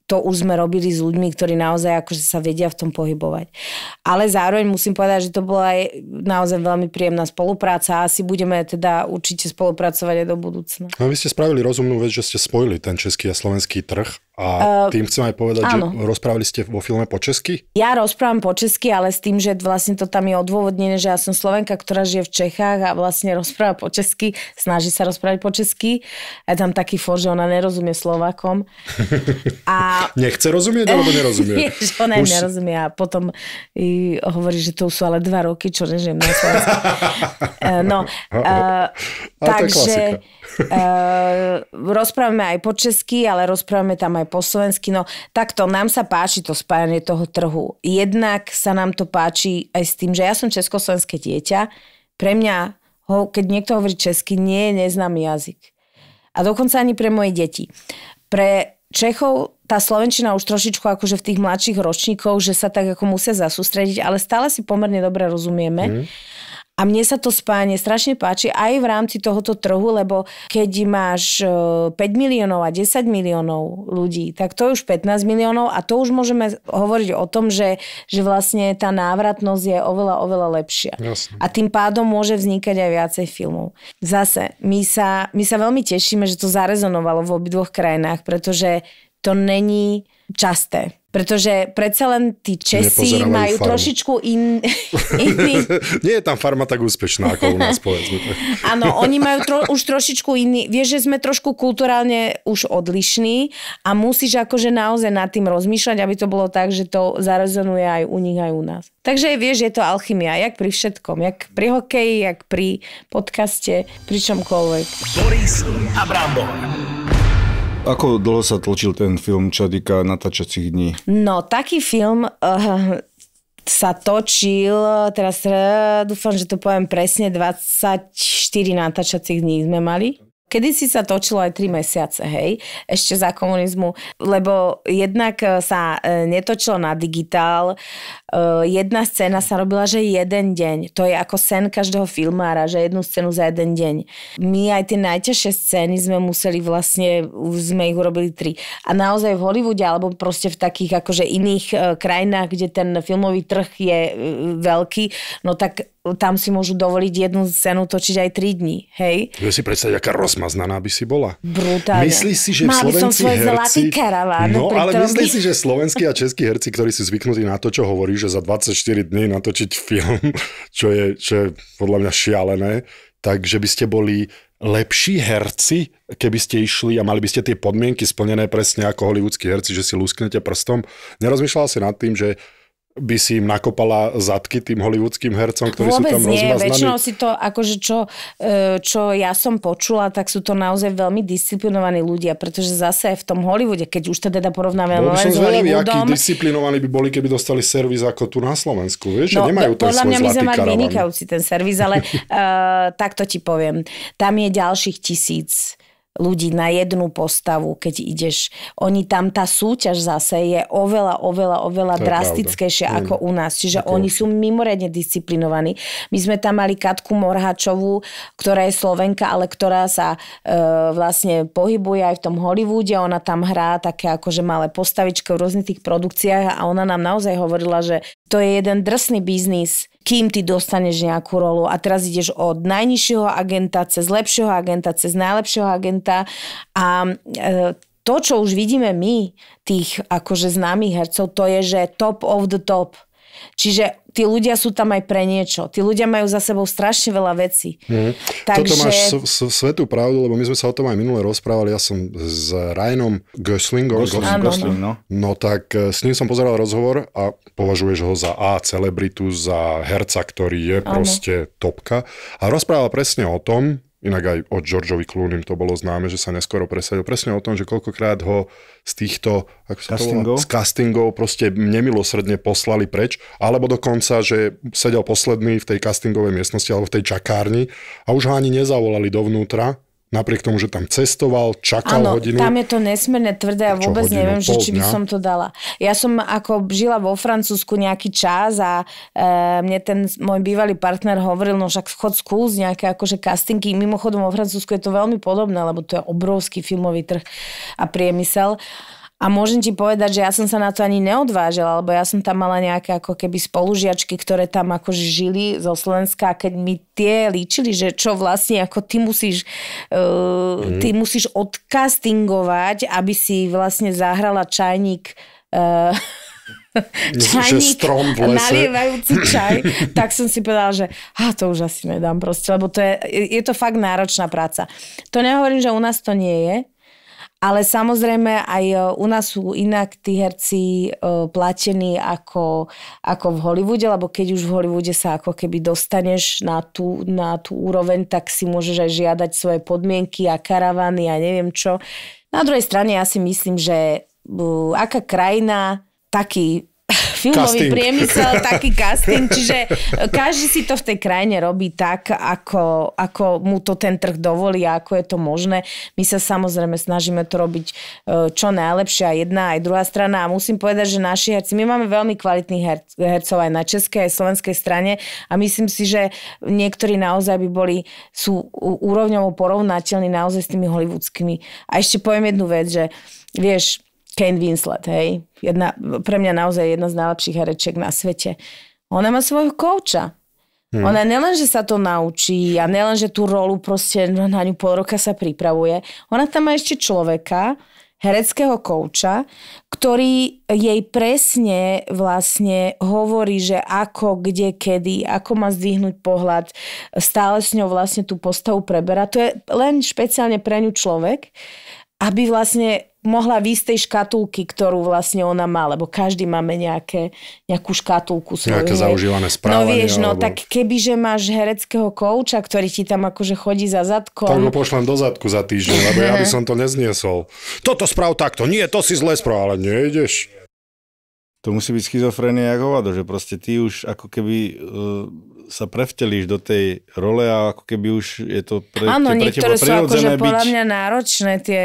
[SPEAKER 2] to už sme robili s ľuďmi, ktorí naozaj akože sa vedia v tom pohybovať. Ale zároveň musím povedať, že to bola aj naozaj veľmi príjemná spolupráca a asi budeme teda určite spolupracovať aj do budúcna.
[SPEAKER 4] No vy ste spravili rozumnú vec, že ste spojili ten český a slovenský trh a e, tým chcem aj povedať, áno. že rozprávali ste vo filme po česky?
[SPEAKER 2] Ja rozprávam po česky, ale s tým, že vlastne to tam je odôvodnené, že ja som Slovenka, ktorá žije v Čechách a vlastne rozpráva po česky, snaží sa rozprávať po česky. Je tam taký for, že ona nerozumie Slovakom.
[SPEAKER 4] A Nechce rozumieť, alebo nerozumie? Vieš, ona Už... nerozumie
[SPEAKER 2] a potom hovorí, že to sú ale dva roky, čo režim na Slovensku. E, no, uh, takže uh, rozprávame aj po česky, ale rozprávame tam aj po slovensky. No takto, nám sa páči to spájanie toho trhu. Jednak sa nám to páči aj s tým, že ja som československé dieťa, pre mňa, ho, keď niekto hovorí česky, nie je neznámy jazyk. A dokonca ani pre moje deti. Pre Čechov tá Slovenčina už trošičku akože v tých mladších ročníkov, že sa tak ako musia zasústrediť, ale stále si pomerne dobre rozumieme. Mm. A mne sa to spánie strašne páči aj v rámci tohoto trhu, lebo keď máš 5 e, miliónov a 10 miliónov ľudí, tak to je už 15 miliónov a to už môžeme hovoriť o tom, že, že vlastne tá návratnosť je oveľa, oveľa lepšia. Jasne. A tým pádom môže vznikať aj viacej filmov. Zase, my sa, my sa veľmi tešíme, že to zarezonovalo v obidvoch krajinách, pretože to není časté. Pretože predsa len tí Česi majú farmu. trošičku in, iný...
[SPEAKER 4] Nie je tam farma tak úspešná ako u nás, povedzme.
[SPEAKER 2] Áno, oni majú tro, už trošičku iný... Vieš, že sme trošku kulturálne už odlišní a musíš akože naozaj nad tým rozmýšľať, aby to bolo tak, že to zarezonuje aj u nich, aj u nás. Takže vieš, je to alchymia, jak pri všetkom. Jak pri hokeji, jak pri podcaste, pri čomkoľvek. Boris
[SPEAKER 1] Abramov.
[SPEAKER 3] Ako dlho sa tlčil ten film, čo týka natáčacích dní?
[SPEAKER 2] No, taký film uh, sa točil, eh, teraz eh, dúfam, že to poviem presne, 24 natáčacích dní sme mali. Kedy si sa točilo aj 3 mesiace, hej, ešte za komunizmu, lebo jednak e, sa e, netočilo na digitál, e, jedna scéna sa robila, že jeden deň, to je ako sen každého filmára, že jednu scénu za jeden deň. My aj tie najťažšie scény sme museli vlastne, sme ich urobili tri. A naozaj v Hollywoode, alebo proste v takých akože iných krajinách, kde ten filmový trh je veľký, no tak tam si môžu dovoliť jednu scénu točiť aj 3 dní, hej?
[SPEAKER 4] Vieš si predstaviť, aká rozmaznaná by si bola.
[SPEAKER 2] Brutálne. Myslíš si, že Mal by som svoj herci... zlatý karaván. No, ale myslí si,
[SPEAKER 4] že slovenskí a českí herci, ktorí si zvyknutí na to, čo hovorí, že za 24 dní natočiť film, čo je, čo je podľa mňa šialené, takže by ste boli lepší herci, keby ste išli a mali by ste tie podmienky splnené presne ako hollywoodskí herci, že si lusknete prstom. Nerozmýšľal si nad tým, že by si im nakopala zadky tým hollywoodským hercom, ktorí Vôbec sú tam nie. Väčšinou si
[SPEAKER 2] to, akože čo, e, čo ja som počula, tak sú to naozaj veľmi disciplinovaní ľudia, pretože zase v tom Hollywoode, keď už to teda porovnáme Bol by som
[SPEAKER 4] disciplinovaní by boli, keby dostali servis ako tu na Slovensku, vieš, no, že nemajú ten Podľa mňa my sme mali vynikajúci
[SPEAKER 2] ten servis, ale uh, e, takto ti poviem. Tam je ďalších tisíc ľudí na jednu postavu, keď ideš. Oni tam, tá súťaž zase je oveľa, oveľa, oveľa to drastickejšia ako u nás. Čiže to oni sú mimoriadne disciplinovaní. My sme tam mali Katku Morhačovú, ktorá je Slovenka, ale ktorá sa e, vlastne pohybuje aj v tom Hollywoode. Ona tam hrá také akože malé postavičky v rôznych tých produkciách a ona nám naozaj hovorila, že to je jeden drsný biznis, kým ty dostaneš nejakú rolu. A teraz ideš od najnižšieho agenta cez lepšieho agenta, cez najlepšieho agenta a e, to, čo už vidíme my, tých akože známych hercov, to je, že top of the top. Čiže tí ľudia sú tam aj pre niečo. Tí ľudia majú za sebou strašne veľa vecí. Mm. Takže... Toto
[SPEAKER 4] máš s- svetú pravdu, lebo my sme sa o tom aj minule rozprávali. Ja som s Ryanom Goslingom. Gosling, Gosling, Gosling, no. no tak e, s ním som pozeral rozhovor a považuješ ho za A, celebritu, za herca, ktorý je ano. proste topka. A rozprával presne o tom, Inak aj o Georgeovi Clooneym to bolo známe, že sa neskoro presadil. Presne o tom, že koľkokrát ho z týchto ako sa castingov? To volá, z castingov proste nemilosrdne poslali preč, alebo dokonca, že sedel posledný v tej castingovej miestnosti alebo v tej čakárni a už ho ani nezavolali dovnútra, napriek tomu, že tam cestoval, čakal ano, hodinu. tam
[SPEAKER 2] je to nesmierne tvrdé a vôbec hodinu, neviem, že či by som to dala. Ja som ako žila vo Francúzsku nejaký čas a e, mne ten môj bývalý partner hovoril, no však chod skús nejaké akože castingy. Mimochodom vo Francúzsku je to veľmi podobné, lebo to je obrovský filmový trh a priemysel. A môžem ti povedať, že ja som sa na to ani neodvážila, lebo ja som tam mala nejaké ako keby spolužiačky, ktoré tam ako žili zo Slovenska a keď mi tie líčili, že čo vlastne ako ty musíš, uh, mm. ty musíš odcastingovať, aby si vlastne zahrala čajník uh,
[SPEAKER 1] čajník, nalievajúci čaj,
[SPEAKER 2] tak som si povedala, že ha, to už asi nedám proste, lebo to je, je to fakt náročná práca. To nehovorím, že u nás to nie je, ale samozrejme aj e, u nás sú inak tí herci e, platení ako, ako v Hollywoode, lebo keď už v Hollywoode sa ako keby dostaneš na tú, na tú úroveň, tak si môžeš aj žiadať svoje podmienky a karavany a neviem čo. Na druhej strane ja si myslím, že e, aká krajina taký filmový casting. priemysel, taký casting, čiže každý si to v tej krajine robí tak, ako, ako mu to ten trh dovolí a ako je to možné. My sa samozrejme snažíme to robiť e, čo najlepšie aj jedna, aj druhá strana a musím povedať, že naši herci, my máme veľmi kvalitných her, hercov aj na českej, aj slovenskej strane a myslím si, že niektorí naozaj by boli, sú úrovňovo porovnateľní naozaj s tými hollywoodskými. A ešte poviem jednu vec, že vieš, Kane Winslet, hej. Jedna, pre mňa naozaj jedna z najlepších herečiek na svete. Ona má svojho kouča. Hmm. Ona nelen, že sa to naučí a nelen, že tú rolu proste na ňu pol roka sa pripravuje, ona tam má ešte človeka, hereckého kouča, ktorý jej presne vlastne hovorí, že ako, kde, kedy, ako má zdvihnúť pohľad, stále s ňou vlastne tú postavu preberá. To je len špeciálne pre ňu človek, aby vlastne mohla výjsť tej škatulky, ktorú vlastne ona má, lebo každý máme nejaké, nejakú škatulku svoju. Nejaké hej. zaužívané no správanie. No vieš, no alebo... tak keby, že máš hereckého kouča, ktorý ti tam akože chodí za zadkom. Tak ho
[SPEAKER 4] pošlem do zadku za týždeň, lebo ja by som to nezniesol. Toto sprav takto, nie,
[SPEAKER 3] to si zle sprav, ale nejdeš. To musí byť schizofrenia ako hovado, že proste ty už ako keby uh sa prevteliš do tej role a ako keby už je to pre, Áno, pre teba prirodzené Áno, niektoré sú akože podľa mňa
[SPEAKER 2] náročné tie...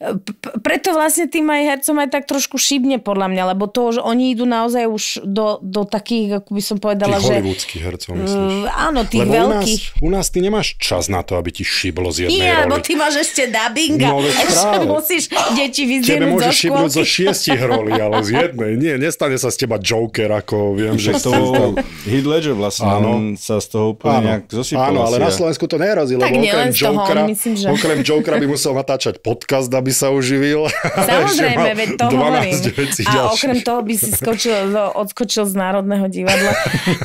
[SPEAKER 2] Uh, p- preto vlastne tým aj hercom aj tak trošku šibne podľa mňa, lebo to, že oni idú naozaj už do, do takých, ako by som povedala, tých že...
[SPEAKER 4] hollywoodských hercov, myslíš?
[SPEAKER 2] Uh, áno, tých lebo veľkých. U
[SPEAKER 4] nás, u nás ty nemáš čas na to, aby ti šiblo z jednej Nie, lebo
[SPEAKER 2] ty máš ešte dubbing no, a ešte musíš deti
[SPEAKER 4] vyzdvihnúť zo škôlky. zo šiestich roli, ale z jednej. Nie, nestane sa z teba Joker, ako viem, že... To Heath Ledger vlastne vlastne áno. on
[SPEAKER 3] sa z toho úplne áno. nejak
[SPEAKER 4] zosypol. Áno, ale na
[SPEAKER 1] Slovensku
[SPEAKER 3] to nerazí,
[SPEAKER 4] tak okrem Jokera, myslím, že... okrem Jokera by musel natáčať podcast, aby sa uživil. Samozrejme, veď to hovorím. a ďalších. okrem toho by si skočil,
[SPEAKER 2] odskočil z Národného divadla.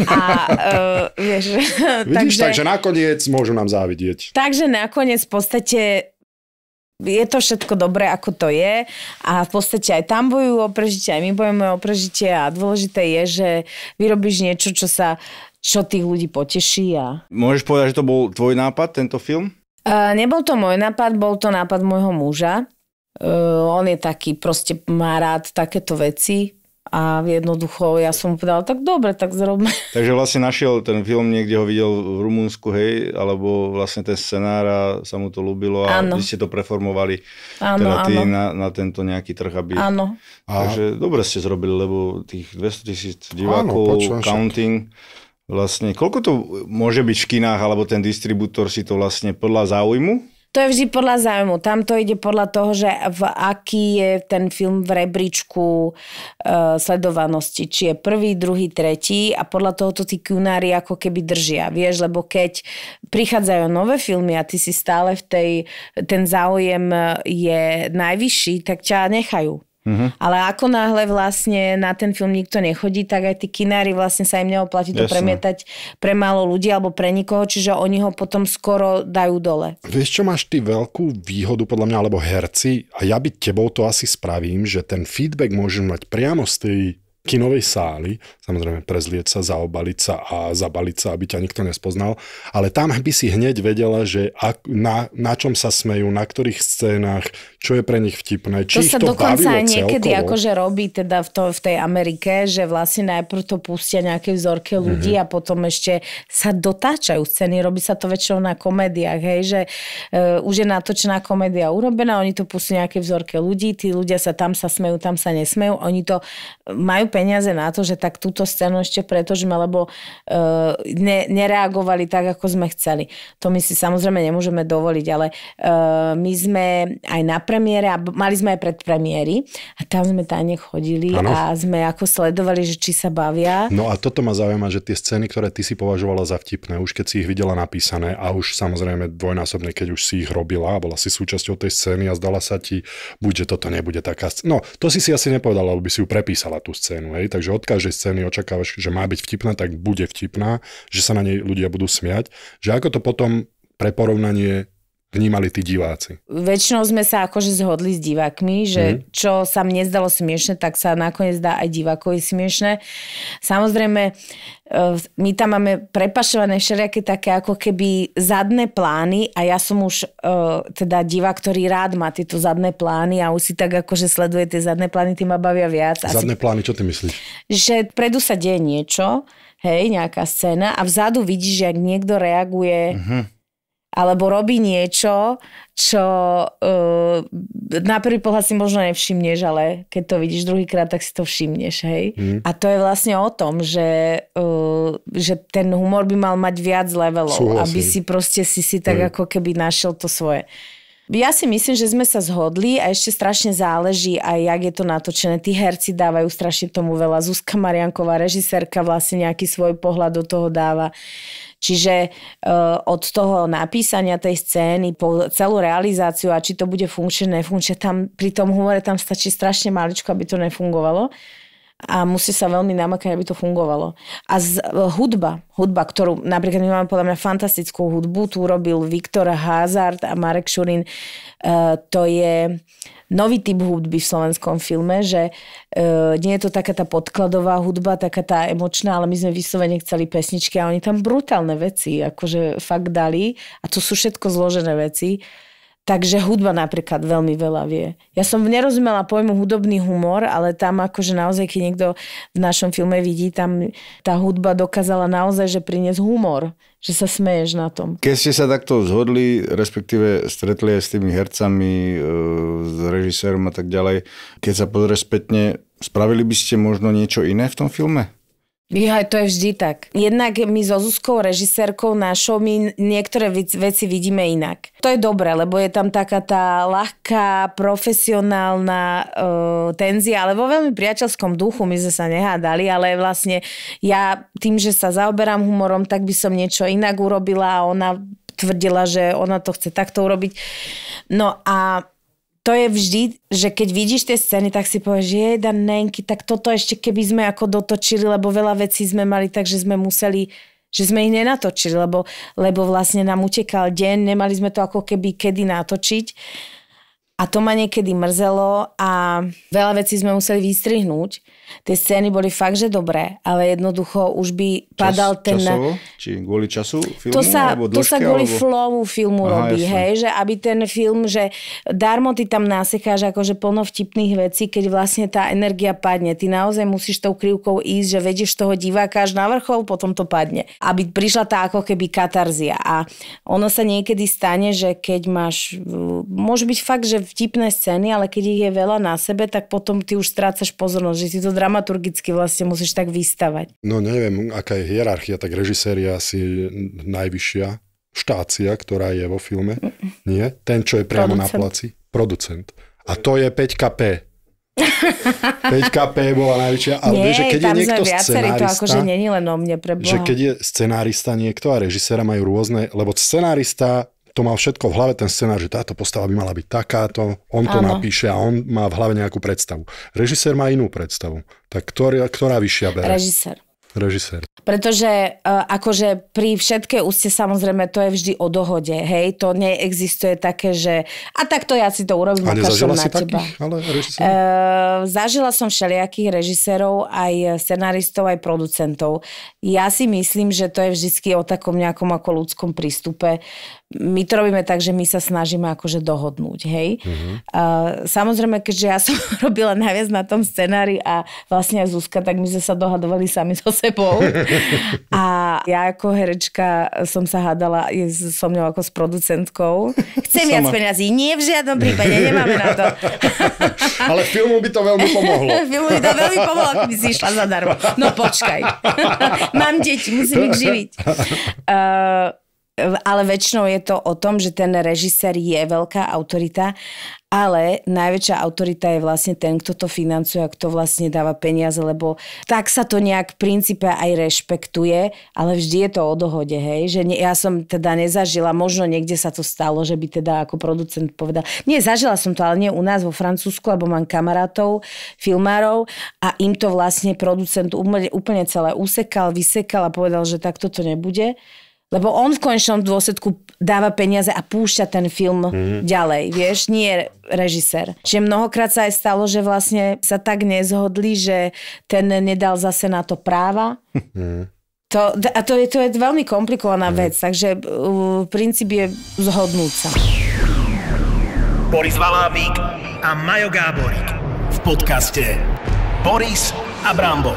[SPEAKER 2] A uh, vieš, Vidíš, takže, takže
[SPEAKER 4] nakoniec môžu nám
[SPEAKER 1] závidieť.
[SPEAKER 2] Takže nakoniec v podstate je to všetko dobré, ako to je a v podstate aj tam bojujú o prežitie, aj my bojujeme o prežitie a dôležité je, že vyrobíš niečo, čo sa čo tých ľudí poteší. A...
[SPEAKER 3] Môžeš povedať, že to bol tvoj nápad, tento film?
[SPEAKER 2] Uh, nebol to môj nápad, bol to nápad môjho muža. Uh, on je taký, proste má rád takéto veci a jednoducho ja som mu povedala, tak dobre, tak zrobme.
[SPEAKER 3] Takže vlastne našiel ten film, niekde ho videl v Rumunsku, hej, alebo vlastne ten scenár a sa mu to ľúbilo a ano. vy ste to preformovali
[SPEAKER 2] ano, teda ano. Na,
[SPEAKER 3] na tento nejaký trh, aby... Áno. Takže dobre ste zrobili, lebo tých 200 tisíc divákov, ano, counting... Však vlastne, koľko to môže byť v kinách, alebo ten distribútor si to vlastne podľa záujmu
[SPEAKER 2] to je vždy podľa záujmu. Tam to ide podľa toho, že v aký je ten film v rebríčku e, sledovanosti. Či je prvý, druhý, tretí a podľa toho to tí kunári ako keby držia. Vieš, lebo keď prichádzajú nové filmy a ty si stále v tej, ten záujem e, je najvyšší, tak ťa nechajú Uh-huh. Ale ako náhle vlastne na ten film nikto nechodí, tak aj tí kinári vlastne sa im neoplatí to Jasne. premietať pre málo ľudí alebo pre nikoho, čiže oni ho potom skoro dajú dole.
[SPEAKER 4] Vieš, čo máš ty veľkú výhodu podľa mňa, alebo herci, a ja by tebou to asi spravím, že ten feedback môžem mať priamo z tej kinovej sály, samozrejme prezlieť sa, zaobaliť sa a zabaliť sa, aby ťa nikto nespoznal, ale tam by si hneď vedela, že ak, na, na čom sa smejú, na ktorých scénách, čo je pre nich vtipné, či to ich sa to dokonca aj niekedy celkovo. akože
[SPEAKER 2] robí teda v, to, v tej Amerike, že vlastne najprv to pustia nejaké vzorky mhm. ľudí mm-hmm. a potom ešte sa dotáčajú scény, robí sa to väčšinou na komédiách, hej, že e, už je natočená komédia urobená, oni to pustia nejaké vzorky ľudí, tí ľudia sa tam sa smejú, tam sa nesmejú, oni to majú peniaze na to, že tak túto scénu ešte pretožíme, lebo uh, e, ne, nereagovali tak, ako sme chceli. To my si samozrejme nemôžeme dovoliť, ale uh, my sme aj na premiére a mali sme aj pred premiéry a tam sme tajne chodili ano. a sme ako sledovali, že či sa bavia. No
[SPEAKER 4] a toto ma zaujíma, že tie scény, ktoré ty si považovala za vtipné, už keď si ich videla napísané a už samozrejme dvojnásobne, keď už si ich robila a bola si súčasťou tej scény a zdala sa ti, buď, že toto nebude taká scéna. No, to si si asi nepovedala, lebo by si ju prepísala tú scénu scénu, hej, takže od každej scény očakávaš, že má byť vtipná, tak bude vtipná, že sa na nej ľudia budú smiať, že ako to potom pre porovnanie vnímali tí diváci?
[SPEAKER 2] Väčšinou sme sa akože zhodli s divákmi, že mm. čo sa mne zdalo smiešne, tak sa nakoniec dá aj divákovi smiešne. Samozrejme, e, my tam máme prepašované všelijaké také ako keby zadné plány a ja som už e, teda divák, ktorý rád má tieto zadné plány a už si tak akože sleduje tie zadné plány, tým ma bavia viac. Zadné
[SPEAKER 4] Asi, plány, čo ty myslíš?
[SPEAKER 2] Že predu sa deje niečo, hej, nejaká scéna a vzadu vidíš, že ak niekto reaguje uh-huh alebo robí niečo, čo uh, na prvý pohľad si možno nevšimneš, ale keď to vidíš druhýkrát, tak si to všimneš, hej. Mm. A to je vlastne o tom, že, uh, že ten humor by mal mať viac levelov, Súhlasím. aby si proste si si tak mm. ako keby našiel to svoje. Ja si myslím, že sme sa zhodli a ešte strašne záleží aj, jak je to natočené. Tí herci dávajú strašne tomu veľa. Zuzka Marianková, režisérka, vlastne nejaký svoj pohľad do toho dáva. Čiže uh, od toho napísania tej scény po celú realizáciu a či to bude funkčné, nefunkčné, tam pri tom humore tam stačí strašne maličko, aby to nefungovalo a musí sa veľmi namakať, aby to fungovalo. A z, e, hudba, hudba, ktorú napríklad my máme podľa mňa fantastickú hudbu, tu robil Viktor Hazard a Marek Šurin, uh, e, to je nový typ hudby v slovenskom filme, že e, nie je to taká tá podkladová hudba, taká tá emočná, ale my sme vyslovene chceli pesničky a oni tam brutálne veci, akože fakt dali a to sú všetko zložené veci Takže hudba napríklad veľmi veľa vie. Ja som nerozumela pojmu hudobný humor, ale tam akože naozaj, keď niekto v našom filme vidí, tam tá hudba dokázala naozaj, že priniesť humor, že sa smeješ na tom.
[SPEAKER 3] Keď ste sa takto zhodli, respektíve stretli aj s tými hercami, e, s režisérom a tak ďalej, keď sa pozrie spätne, spravili by ste možno niečo iné v tom filme?
[SPEAKER 2] Ja, to je vždy tak. Jednak my so Zuzkou, režisérkou našou, my niektoré veci vidíme inak. To je dobré, lebo je tam taká tá ľahká, profesionálna uh, tenzia, ale vo veľmi priateľskom duchu my sme sa nehádali, ale vlastne ja tým, že sa zaoberám humorom, tak by som niečo inak urobila a ona tvrdila, že ona to chce takto urobiť. No a to je vždy, že keď vidíš tie scény, tak si povieš, je nenky, tak toto ešte keby sme ako dotočili, lebo veľa vecí sme mali, takže sme museli že sme ich nenatočili, lebo, lebo vlastne nám utekal deň, nemali sme to ako keby kedy natočiť. A to ma niekedy mrzelo a veľa vecí sme museli vystrihnúť. Tie scény boli fakt, že dobré, ale jednoducho už by padal Čas, ten... Časovo?
[SPEAKER 3] Či kvôli času filmu? To sa, alebo dĺžke, to sa kvôli alebo...
[SPEAKER 2] flowu filmu Aha, robí, jasne. hej, že aby ten film, že darmo ty tam nasekáš akože plno vtipných vecí, keď vlastne tá energia padne. Ty naozaj musíš tou krivkou ísť, že vedieš toho diváka až na vrchol, potom to padne. Aby prišla tá ako keby katarzia. A ono sa niekedy stane, že keď máš... Môže byť fakt, že vtipné scény, ale keď ich je veľa na sebe, tak potom ty už strácaš pozornosť, že si to dramaturgicky vlastne musíš tak vystavať?
[SPEAKER 4] No neviem, aká je hierarchia, tak režiséria asi najvyššia štácia, ktorá je vo filme. Nie? Ten, čo je priamo producent. na placi. Producent. A to je 5KP. 5KP bola najväčšia, ale Nie, že keď tam je niekto sme viacerí, to akože
[SPEAKER 2] není len o mne, Že keď
[SPEAKER 4] je scenárista niekto a režiséra majú rôzne, lebo scenárista to mal všetko v hlave, ten scenár, že táto postava by mala byť takáto, on to Áno. napíše a on má v hlave nejakú predstavu. Režisér má inú predstavu. Tak ktorá, ktorá vyššia bere? Režisér. Režisér.
[SPEAKER 2] Pretože uh, akože pri všetkej úste samozrejme to je vždy o dohode, hej, to neexistuje také, že a takto ja si to urobím, a na si teba. Takých, ale uh, zažila som všelijakých režisérov, aj scenaristov, aj producentov. Ja si myslím, že to je vždy o takom nejakom ako ľudskom prístupe. My to robíme tak, že my sa snažíme akože dohodnúť, hej. Uh-huh. Uh, samozrejme, keďže ja som robila najviac na tom scenári a vlastne aj Zuzka, tak my sme sa dohadovali sami so sebou. A ja ako herečka som sa hádala so mňou ako s producentkou. Chcem Sama. viac peniazí. Nie v žiadnom prípade, nemáme na to. Ale filmu by to veľmi pomohlo. filmu by to veľmi pomohlo, by si išla zadarmo. No počkaj.
[SPEAKER 1] Mám deti, musím ich živiť.
[SPEAKER 2] Uh, ale väčšinou je to o tom, že ten režisér je veľká autorita, ale najväčšia autorita je vlastne ten, kto to financuje a kto vlastne dáva peniaze, lebo tak sa to nejak v princípe aj rešpektuje, ale vždy je to o dohode, hej, že ne, ja som teda nezažila, možno niekde sa to stalo, že by teda ako producent povedal, nie, zažila som to, ale nie u nás vo Francúzsku, lebo mám kamarátov, filmárov a im to vlastne producent úplne, úplne celé usekal, vysekal a povedal, že takto to nebude lebo on v konečnom dôsledku dáva peniaze a púšťa ten film mm ďalej, vieš, nie režisér. Čiže mnohokrát sa aj stalo, že vlastne sa tak nezhodli, že ten nedal zase na to práva. mm To, a to je, to je veľmi komplikovaná mm vec, takže uh, princíp je zhodnúť
[SPEAKER 1] sa. Boris Valávík a Majo Gáborík v podcaste Boris a Brambo.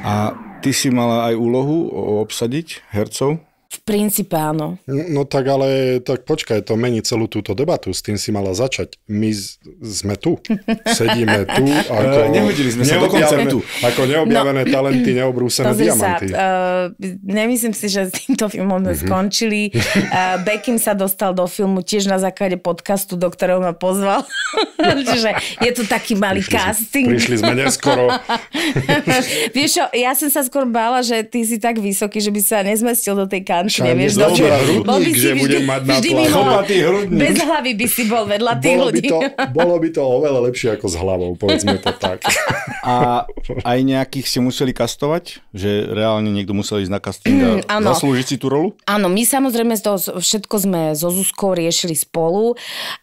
[SPEAKER 3] A Ty si mala aj úlohu obsadiť hercov?
[SPEAKER 2] V princípe áno.
[SPEAKER 4] No, no tak ale, tak počkaj, to mení celú túto debatu, s tým si mala začať. My z, sme tu, sedíme tu. E, ako, Nehodili sme sa tu. Ako neobjavené no, talenty, neobrúsené diamanty. Sa, e,
[SPEAKER 2] uh, nemyslím si, že s týmto filmom sme mm-hmm. skončili. Uh, Bekim sa dostal do filmu tiež na základe podcastu, do ktorého ma pozval. Čiže je to taký malý prišli casting. Sme, prišli sme neskoro. Vieš čo, ja som sa skôr bála, že ty si tak vysoký, že by sa nezmestil do tej casting šanci, nevieš do
[SPEAKER 3] čo. Bol by si vždy, mať na vždy mimo, bez
[SPEAKER 2] hlavy by si bol vedľa
[SPEAKER 1] tých bolo ľudí. By to,
[SPEAKER 4] bolo by to oveľa lepšie ako s hlavou, povedzme to
[SPEAKER 1] tak.
[SPEAKER 3] A aj nejakých si museli kastovať? Že reálne niekto musel ísť na casting a mm, zaslúžiť si tú rolu?
[SPEAKER 2] Áno, my samozrejme to, všetko sme so Zuzkou riešili spolu,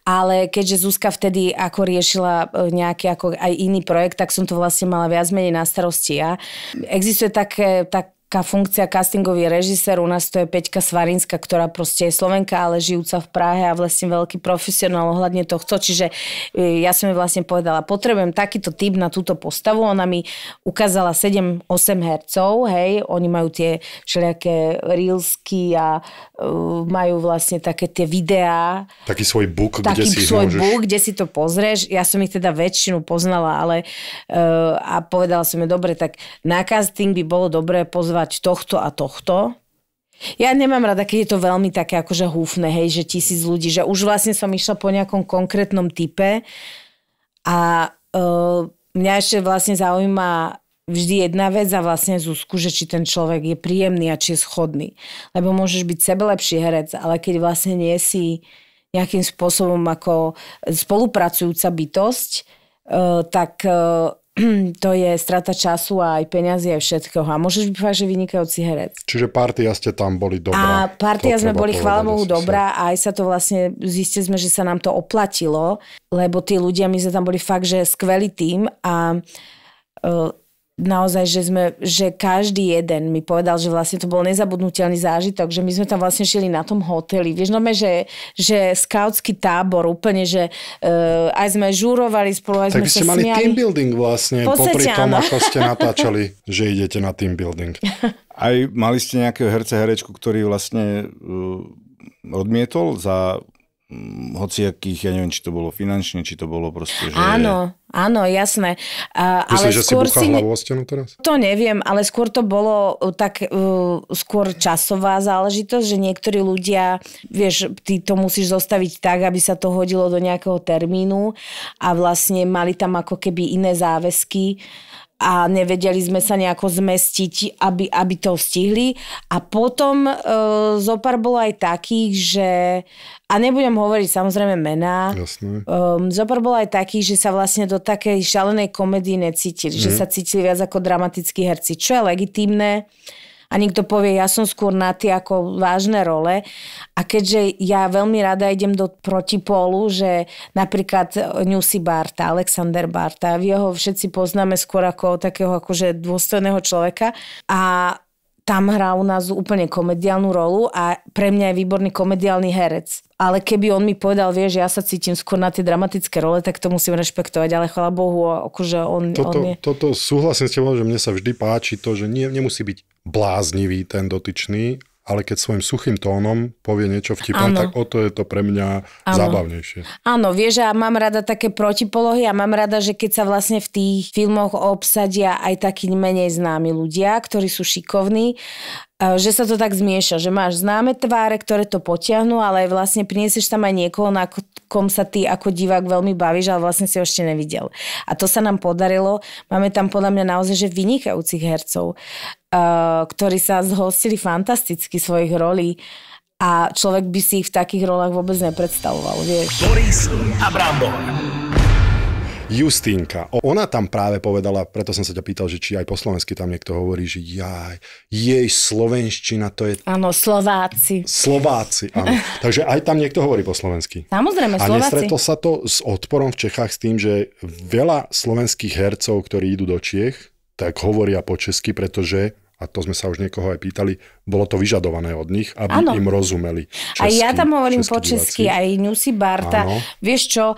[SPEAKER 2] ale keďže Zuzka vtedy ako riešila e, nejaký ako aj iný projekt, tak som to vlastne mala viac menej na starosti ja. Existuje také, tak, taká funkcia castingový režisér, u nás to je Peťka Svarinská, ktorá proste je Slovenka, ale žijúca v Prahe a vlastne veľký profesionál ohľadne tohto. Čiže e, ja som jej vlastne povedala, potrebujem takýto typ na túto postavu. Ona mi ukázala 7-8 hercov, hej, oni majú tie všelijaké reelsky a Ehm, majú vlastne také tie videá.
[SPEAKER 4] Taký svoj book, taký kde si svoj môžeš... book,
[SPEAKER 2] kde si to pozrieš. Ja som ich teda väčšinu poznala, ale uh, a povedala som je, dobre, tak na casting by bolo dobré pozvať tohto a tohto. Ja nemám rada, keď je to veľmi také akože húfne, hej, že tisíc ľudí, že už vlastne som išla po nejakom konkrétnom type a uh, mňa ešte vlastne zaujíma vždy jedna vec a vlastne Zuzku, že či ten človek je príjemný a či je schodný. Lebo môžeš byť sebe lepší herec, ale keď vlastne nie si nejakým spôsobom ako spolupracujúca bytosť, eh, tak eh, to je strata času a aj peniazy aj všetko. A môžeš byť fakt, že vynikajúci herec.
[SPEAKER 4] Čiže partia ste tam boli dobrá. A partia sme boli, chvála Bohu, dobrá
[SPEAKER 2] a aj sa to vlastne, zistili sme, že sa nám to oplatilo, lebo tí ľudia, my sme tam boli fakt, že skvelý tým a uh, naozaj, že, sme, že každý jeden mi povedal, že vlastne to bol nezabudnutelný zážitok, že my sme tam vlastne šili na tom hoteli. Vieš, no že, že skautský tábor úplne, že uh, aj sme žúrovali spolu, aj tak sme ste mali smiali. team
[SPEAKER 3] building vlastne, popri tom, áno. ako ste natáčali, že idete na team building. Aj mali ste nejakého herce, herečku, ktorý vlastne uh, odmietol za Mm, hociakých, ja neviem, či to bolo finančne, či to bolo proste, že... Áno,
[SPEAKER 2] áno, jasné. Uh, Myslíš, ale že skôr si
[SPEAKER 3] buchla si... teraz?
[SPEAKER 2] To neviem, ale skôr to bolo uh, tak uh, skôr časová záležitosť, že niektorí ľudia, vieš, ty to musíš zostaviť tak, aby sa to hodilo do nejakého termínu a vlastne mali tam ako keby iné záväzky a nevedeli sme sa nejako zmestiť, aby, aby to stihli. A potom e, zopár bolo aj takých, že a nebudem hovoriť samozrejme mená. Jasné. Um, zopár bol aj taký, že sa vlastne do takej šalenej komedii necítili, mm. že mhm. sa cítili viac ako dramatickí herci, čo je legitímne. Uh, a niekto povie, ja som skôr na tie ako vážne role. A keďže ja veľmi rada idem do protipolu, že napríklad Newsy Barta, Alexander Barta, v jeho všetci poznáme skôr ako takého akože dôstojného človeka a tam hrá u nás úplne komediálnu rolu a pre mňa je výborný komediálny herec. Ale keby on mi povedal, vieš, ja sa cítim skôr na tie dramatické role, tak to musím rešpektovať, ale chvala Bohu, akože on, toto, on je...
[SPEAKER 4] Toto súhlasím s tebou, že mne sa vždy páči to, že nie, nemusí byť bláznivý ten dotyčný, ale keď svojim suchým tónom povie niečo vtipné, tak o to je to pre mňa ano. zábavnejšie.
[SPEAKER 2] Áno, vieš, a mám rada také protipolohy a mám rada, že keď sa vlastne v tých filmoch obsadia aj takí menej známi ľudia, ktorí sú šikovní, e, že sa to tak zmieša, že máš známe tváre, ktoré to potiahnú, ale vlastne priniesieš tam aj niekoho, na kom sa ty ako divák veľmi bavíš, ale vlastne si ho ešte nevidel. A to sa nám podarilo. Máme tam podľa mňa naozaj že vynikajúcich hercov. Eh, ktorí sa zhostili fantasticky svojich rolí a človek by si ich v takých rolách vôbec nepredstavoval, vieš. Boris
[SPEAKER 1] Abramov.
[SPEAKER 4] Justínka. Ona tam práve povedala, preto som sa ťa pýtal, že či aj po slovensky tam niekto hovorí, že jaj, jej slovenština to je... Áno,
[SPEAKER 2] Slováci.
[SPEAKER 4] Slováci, áno. Takže aj tam niekto hovorí po slovensky.
[SPEAKER 2] Samozrejme, Slováci. A nestretlo
[SPEAKER 4] sa to s odporom v Čechách s tým, že veľa slovenských hercov, ktorí idú do Čiech, tak hovoria po česky, pretože, a to sme sa už niekoho aj pýtali, bolo to vyžadované od nich, aby ano. im rozumeli. Česky, a ja tam
[SPEAKER 2] hovorím po česky, diváci. aj ňusi Barta. Ano. Vieš čo, e,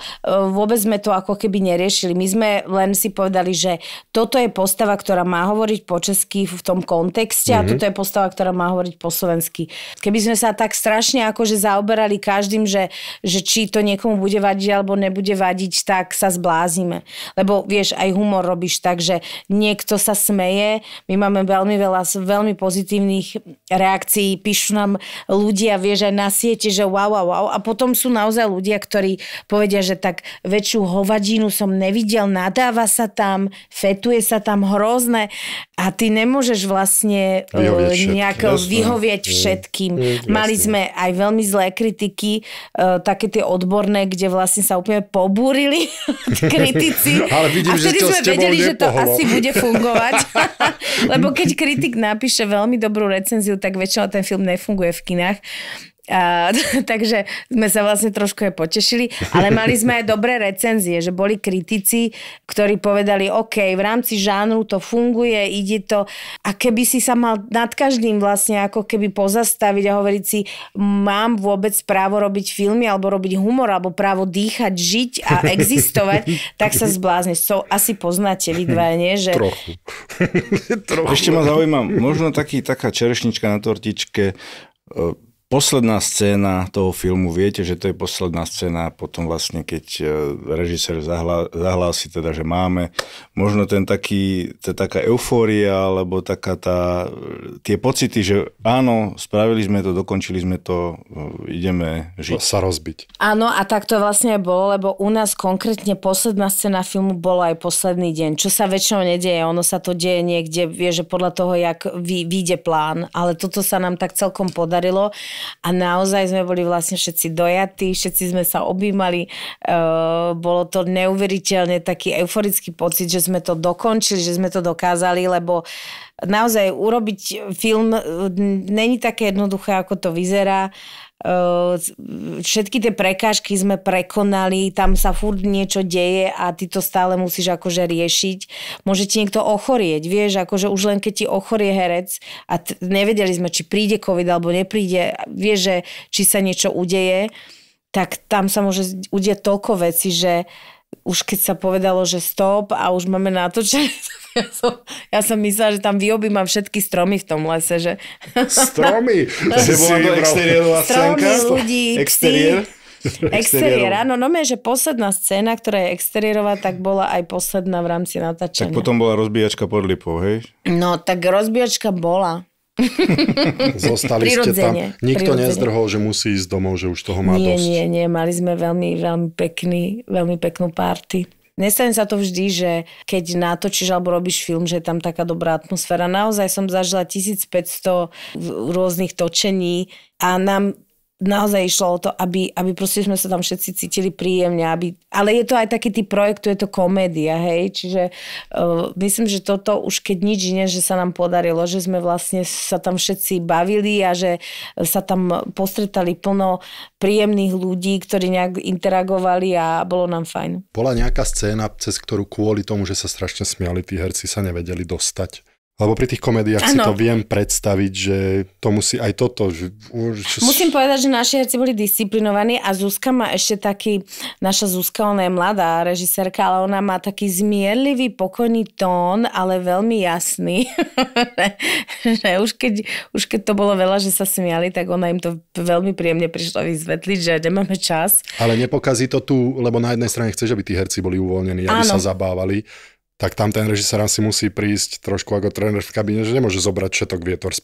[SPEAKER 2] vôbec sme to ako keby neriešili. My sme len si povedali, že toto je postava, ktorá má hovoriť po česky v tom kontexte mm-hmm. a mhm. toto je postava, ktorá má hovoriť po slovensky. Keby sme sa tak strašne akože zaoberali každým, že, že či to niekomu bude vadiť alebo nebude vadiť, tak sa zblázime. Lebo vieš, aj humor robíš tak, že niekto sa smeje. My máme veľmi veľa veľmi pozitívnych reakcií, píšu nám ľudia, vieš, aj na siete, že wow, wow, wow. A potom sú naozaj ľudia, ktorí povedia, že tak väčšiu hovadinu som nevidel, nadáva sa tam, fetuje sa tam hrozné a ty nemôžeš vlastne vyhovieť eh, nejak vyhovieť mm. všetkým. Mm, mm, Mali sme aj veľmi zlé kritiky, uh, také tie odborné, kde vlastne sa úplne pobúrili kritici. Ale vidím, a vtedy že sme vedeli, nepohlo. že to asi bude fungovať. Lebo keď kritik napíše veľmi dobrú recenziu, tak väčšinou ten film nefunguje v kinách. A, takže sme sa vlastne trošku aj potešili, ale mali sme aj dobré recenzie, že boli kritici, ktorí povedali, OK, v rámci žánru to funguje, ide to a keby si sa mal nad každým vlastne ako keby pozastaviť a hovoriť si, mám vôbec právo robiť filmy alebo robiť humor alebo právo dýchať, žiť a existovať, tak sa zblázne. So, asi poznáte vy dva, nie? Že... Trochu.
[SPEAKER 3] Trochu. Ešte ma zaujíma, možno taký, taká čerešnička na tortičke, e, posledná scéna toho filmu, viete, že to je posledná scéna, potom vlastne keď e, režisér zahlá, zahlási teda, že máme, možno ten taký, to taká eufória, alebo taká tá, e, tie pocity, že áno, spravili sme to, dokončili sme to, e, ideme žiť. Sa rozbiť.
[SPEAKER 2] Áno, a tak to vlastne bolo, lebo u nás konkrétne posledná scéna filmu bola aj posledný deň, čo sa väčšinou nedieje, ono sa to deje niekde, vie, že podľa toho, jak vyjde plán, ale toto sa nám tak celkom podarilo a naozaj sme boli vlastne všetci dojatí, všetci sme sa objímali. bolo to neuveriteľne taký euforický pocit, že sme to dokončili, že sme to dokázali, lebo naozaj urobiť film není také jednoduché, ako to vyzerá. Ehm, všetky tie prekážky sme prekonali, tam sa furt niečo deje a ty to stále musíš akože riešiť. Môže ti niekto ochorieť, vieš, akože už len keď ti ochorie herec a t- nevedeli sme, či príde COVID alebo nepríde, vieš, že či sa niečo udeje, tak tam sa môže udiať toľko veci, že uh, už keď sa povedalo, že stop a už máme natočené, ja som, ja som myslela, že tam vyobím mám všetky stromy v tom lese, že... Stromy? že bola to exteriérová scénka? Stromy, ľudí, Exteriér?
[SPEAKER 3] Exteriér,
[SPEAKER 2] áno, no mňa, že posledná scéna, ktorá je exteriérová, tak bola aj posledná v rámci natáčania. Tak potom
[SPEAKER 3] bola rozbíjačka pod lipou, hej?
[SPEAKER 2] No, tak rozbíjačka bola.
[SPEAKER 3] Zostali ste tam.
[SPEAKER 2] Nikto prirodzene. nezdrhol,
[SPEAKER 4] že musí ísť domov, že už toho má nie, dosť. Nie,
[SPEAKER 2] nie, mali sme veľmi, veľmi pekný, veľmi peknú party. Nestane sa to vždy, že keď natočíš alebo robíš film, že je tam taká dobrá atmosféra. Naozaj som zažila 1500 rôznych točení a nám naozaj išlo o to, aby, aby proste sme sa tam všetci cítili príjemne. Aby, ale je to aj taký typ projektu, je to komédia, hej. Čiže uh, myslím, že toto už keď nič iné, že sa nám podarilo, že sme vlastne sa tam všetci bavili a že sa tam postretali plno príjemných ľudí, ktorí nejak interagovali a bolo nám fajn.
[SPEAKER 4] Bola nejaká scéna, cez ktorú kvôli tomu, že sa strašne smiali, tí herci sa nevedeli dostať? Lebo pri tých komédiách ano. si to viem predstaviť, že to musí aj toto. Že,
[SPEAKER 2] Musím povedať, že naši herci boli disciplinovaní a Zuzka má ešte taký, naša Zuzka, ona je mladá režisérka, ale ona má taký zmierlivý, pokojný tón, ale veľmi jasný. že už, keď, už keď to bolo veľa, že sa smiali, tak ona im to veľmi príjemne prišlo vysvetliť, že nemáme čas.
[SPEAKER 4] Ale nepokazí to tu, lebo na jednej strane chce, že by tí herci boli uvoľnení, aby ano. sa zabávali tak tam ten režisér asi musí prísť trošku ako tréner v kabíne, že nemôže zobrať všetok vietor z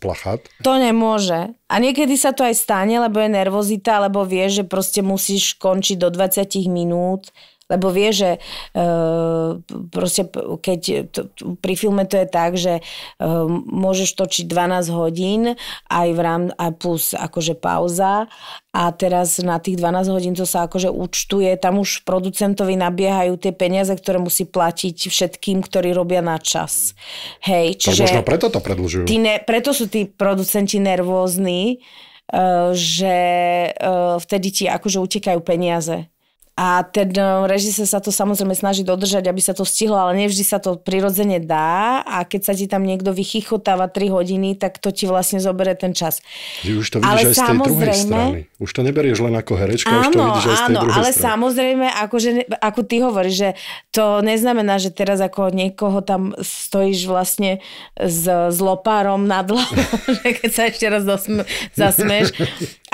[SPEAKER 2] To nemôže. A niekedy sa to aj stane, lebo je nervozita, lebo vie, že proste musíš končiť do 20 minút lebo vie, že e, proste keď to, pri filme to je tak, že e, môžeš točiť 12 hodín aj v rám, aj plus akože pauza a teraz na tých 12 hodín to sa akože účtuje, tam už producentovi nabiehajú tie peniaze, ktoré musí platiť všetkým, ktorí robia na čas. Hej, čiže... To možno preto
[SPEAKER 4] to predlžujú. ne,
[SPEAKER 2] preto sú tí producenti nervózni, e, že vtedy ti akože utekajú peniaze. A ten e, režisér sa to samozrejme snaží dodržať, aby sa to stihlo, ale nevždy sa to prirodzene dá a keď sa ti tam niekto vychychotáva 3 hodiny, tak to ti vlastne zobere ten čas.
[SPEAKER 4] Ty už to vidíš ale aj samozrejme... z tej druhej strany. Už to neberieš len ako herečka, áno, už to vidíš aj áno, z tej druhej ale strany.
[SPEAKER 2] samozrejme, že, akože ako ty hovoríš, že to neznamená, že teraz ako niekoho tam stojíš vlastne s, s lopárom nad hlavou, keď sa ešte raz zasmeš.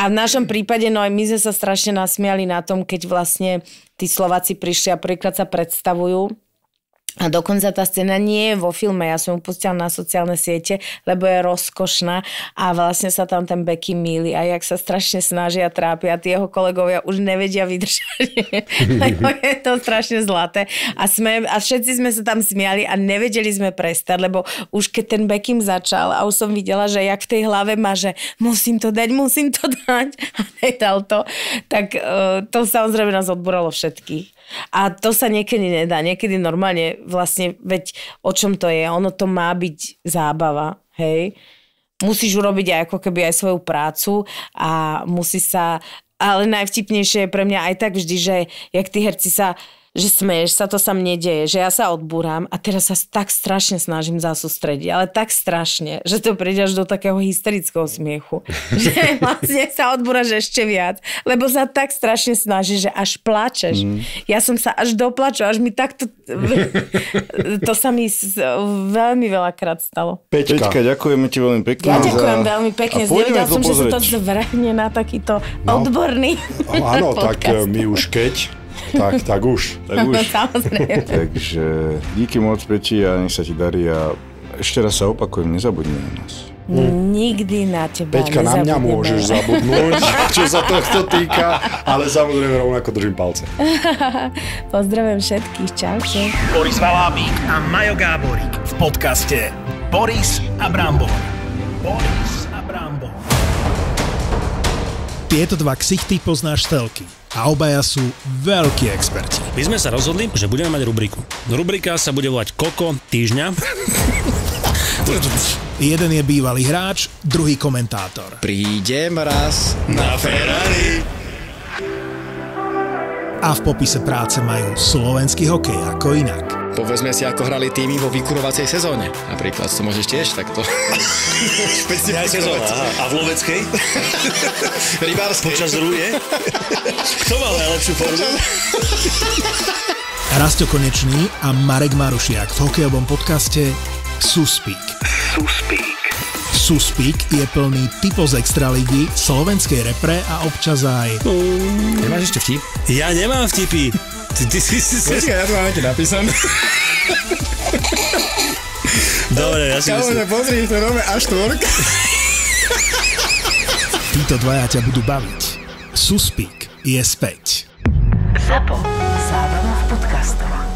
[SPEAKER 2] A v našom prípade, no aj my sme sa strašne nasmiali na tom, keď vlastne tí Slováci prišli a prvýkrát sa predstavujú a dokonca tá scéna nie je vo filme, ja som ju pustila na sociálne siete, lebo je rozkošná a vlastne sa tam ten Becky míli a jak sa strašne snaží trápia, a tí jeho kolegovia už nevedia vydržať, lebo je to strašne zlaté. A, sme, a všetci sme sa tam smiali a nevedeli sme prestať, lebo už keď ten Beckim začal a už som videla, že jak v tej hlave má, že musím to dať, musím to dať a nedal to, tak uh, to samozrejme nás odboralo všetkých. A to sa niekedy nedá. Niekedy normálne vlastne, veď o čom to je? Ono to má byť zábava, hej? Musíš urobiť aj ako keby aj svoju prácu a musí sa... Ale najvtipnejšie je pre mňa aj tak vždy, že jak tí herci sa že smeješ sa, to sa mne deje, že ja sa odbúram a teraz sa tak strašne snažím zasústrediť, ale tak strašne, že to príde až do takého hysterického smiechu, že vlastne sa odbúraš ešte viac, lebo sa tak strašne snažíš, že až plačeš. Mm. Ja som sa až doplačil, až mi takto... to sa mi veľmi veľakrát stalo. Peťka, Peťka
[SPEAKER 3] ďakujeme ti veľmi pekne. Ja ďakujem za... veľmi pekne, Zdevedal som, pozrieť. že sa to
[SPEAKER 2] zvrhne na takýto no. odborný Áno, tak e,
[SPEAKER 3] my už keď tak, tak už. Tak no, už.
[SPEAKER 2] Samozrejme.
[SPEAKER 3] Takže díky moc, Peti, a nech sa ti darí a ešte raz sa opakujem, nezabudni na nás.
[SPEAKER 2] Hmm. Nikdy na teba Peťka, na mňa môžeš
[SPEAKER 3] zabudnúť, čo sa tohto týka, ale samozrejme rovnako držím palce.
[SPEAKER 2] Pozdravím všetkých, čaute.
[SPEAKER 1] Boris Valávík a Majo Gáborík v podcaste Boris a Brambo. Boris a Brambo. Tieto dva ksichty poznáš telky a obaja sú veľkí experti. My sme sa rozhodli, že budeme mať rubriku. Rubrika sa bude volať Koko týždňa. Jeden je bývalý hráč, druhý komentátor. Prídem raz na Ferrari a v popise práce majú slovenský hokej ako inak. Povedzme si, ako hrali týmy vo vykurovacej sezóne.
[SPEAKER 4] Napríklad, to môžeš tiež takto
[SPEAKER 1] špecifikovať. Sezóna, a v loveckej? Rybárskej. Počas rúje? Kto mal najlepšiu formu? Rasto Konečný a Marek Marušiak v hokejovom podcaste Suspik. Suspik. Suspik je plný typo z extra ligy, slovenskej repre a občas aj... Mm. Nemáš ešte vtip? Ja nemám vtipy. Ty, ty, ty, ty, ty. Počkaj, ja to mám ešte napísané. Dobre, ja si myslím.
[SPEAKER 3] pozri, to robí až tvork.
[SPEAKER 1] Títo dvaja ťa budú baviť. Suspik je späť. Zapo. Zábrná v podcastovách.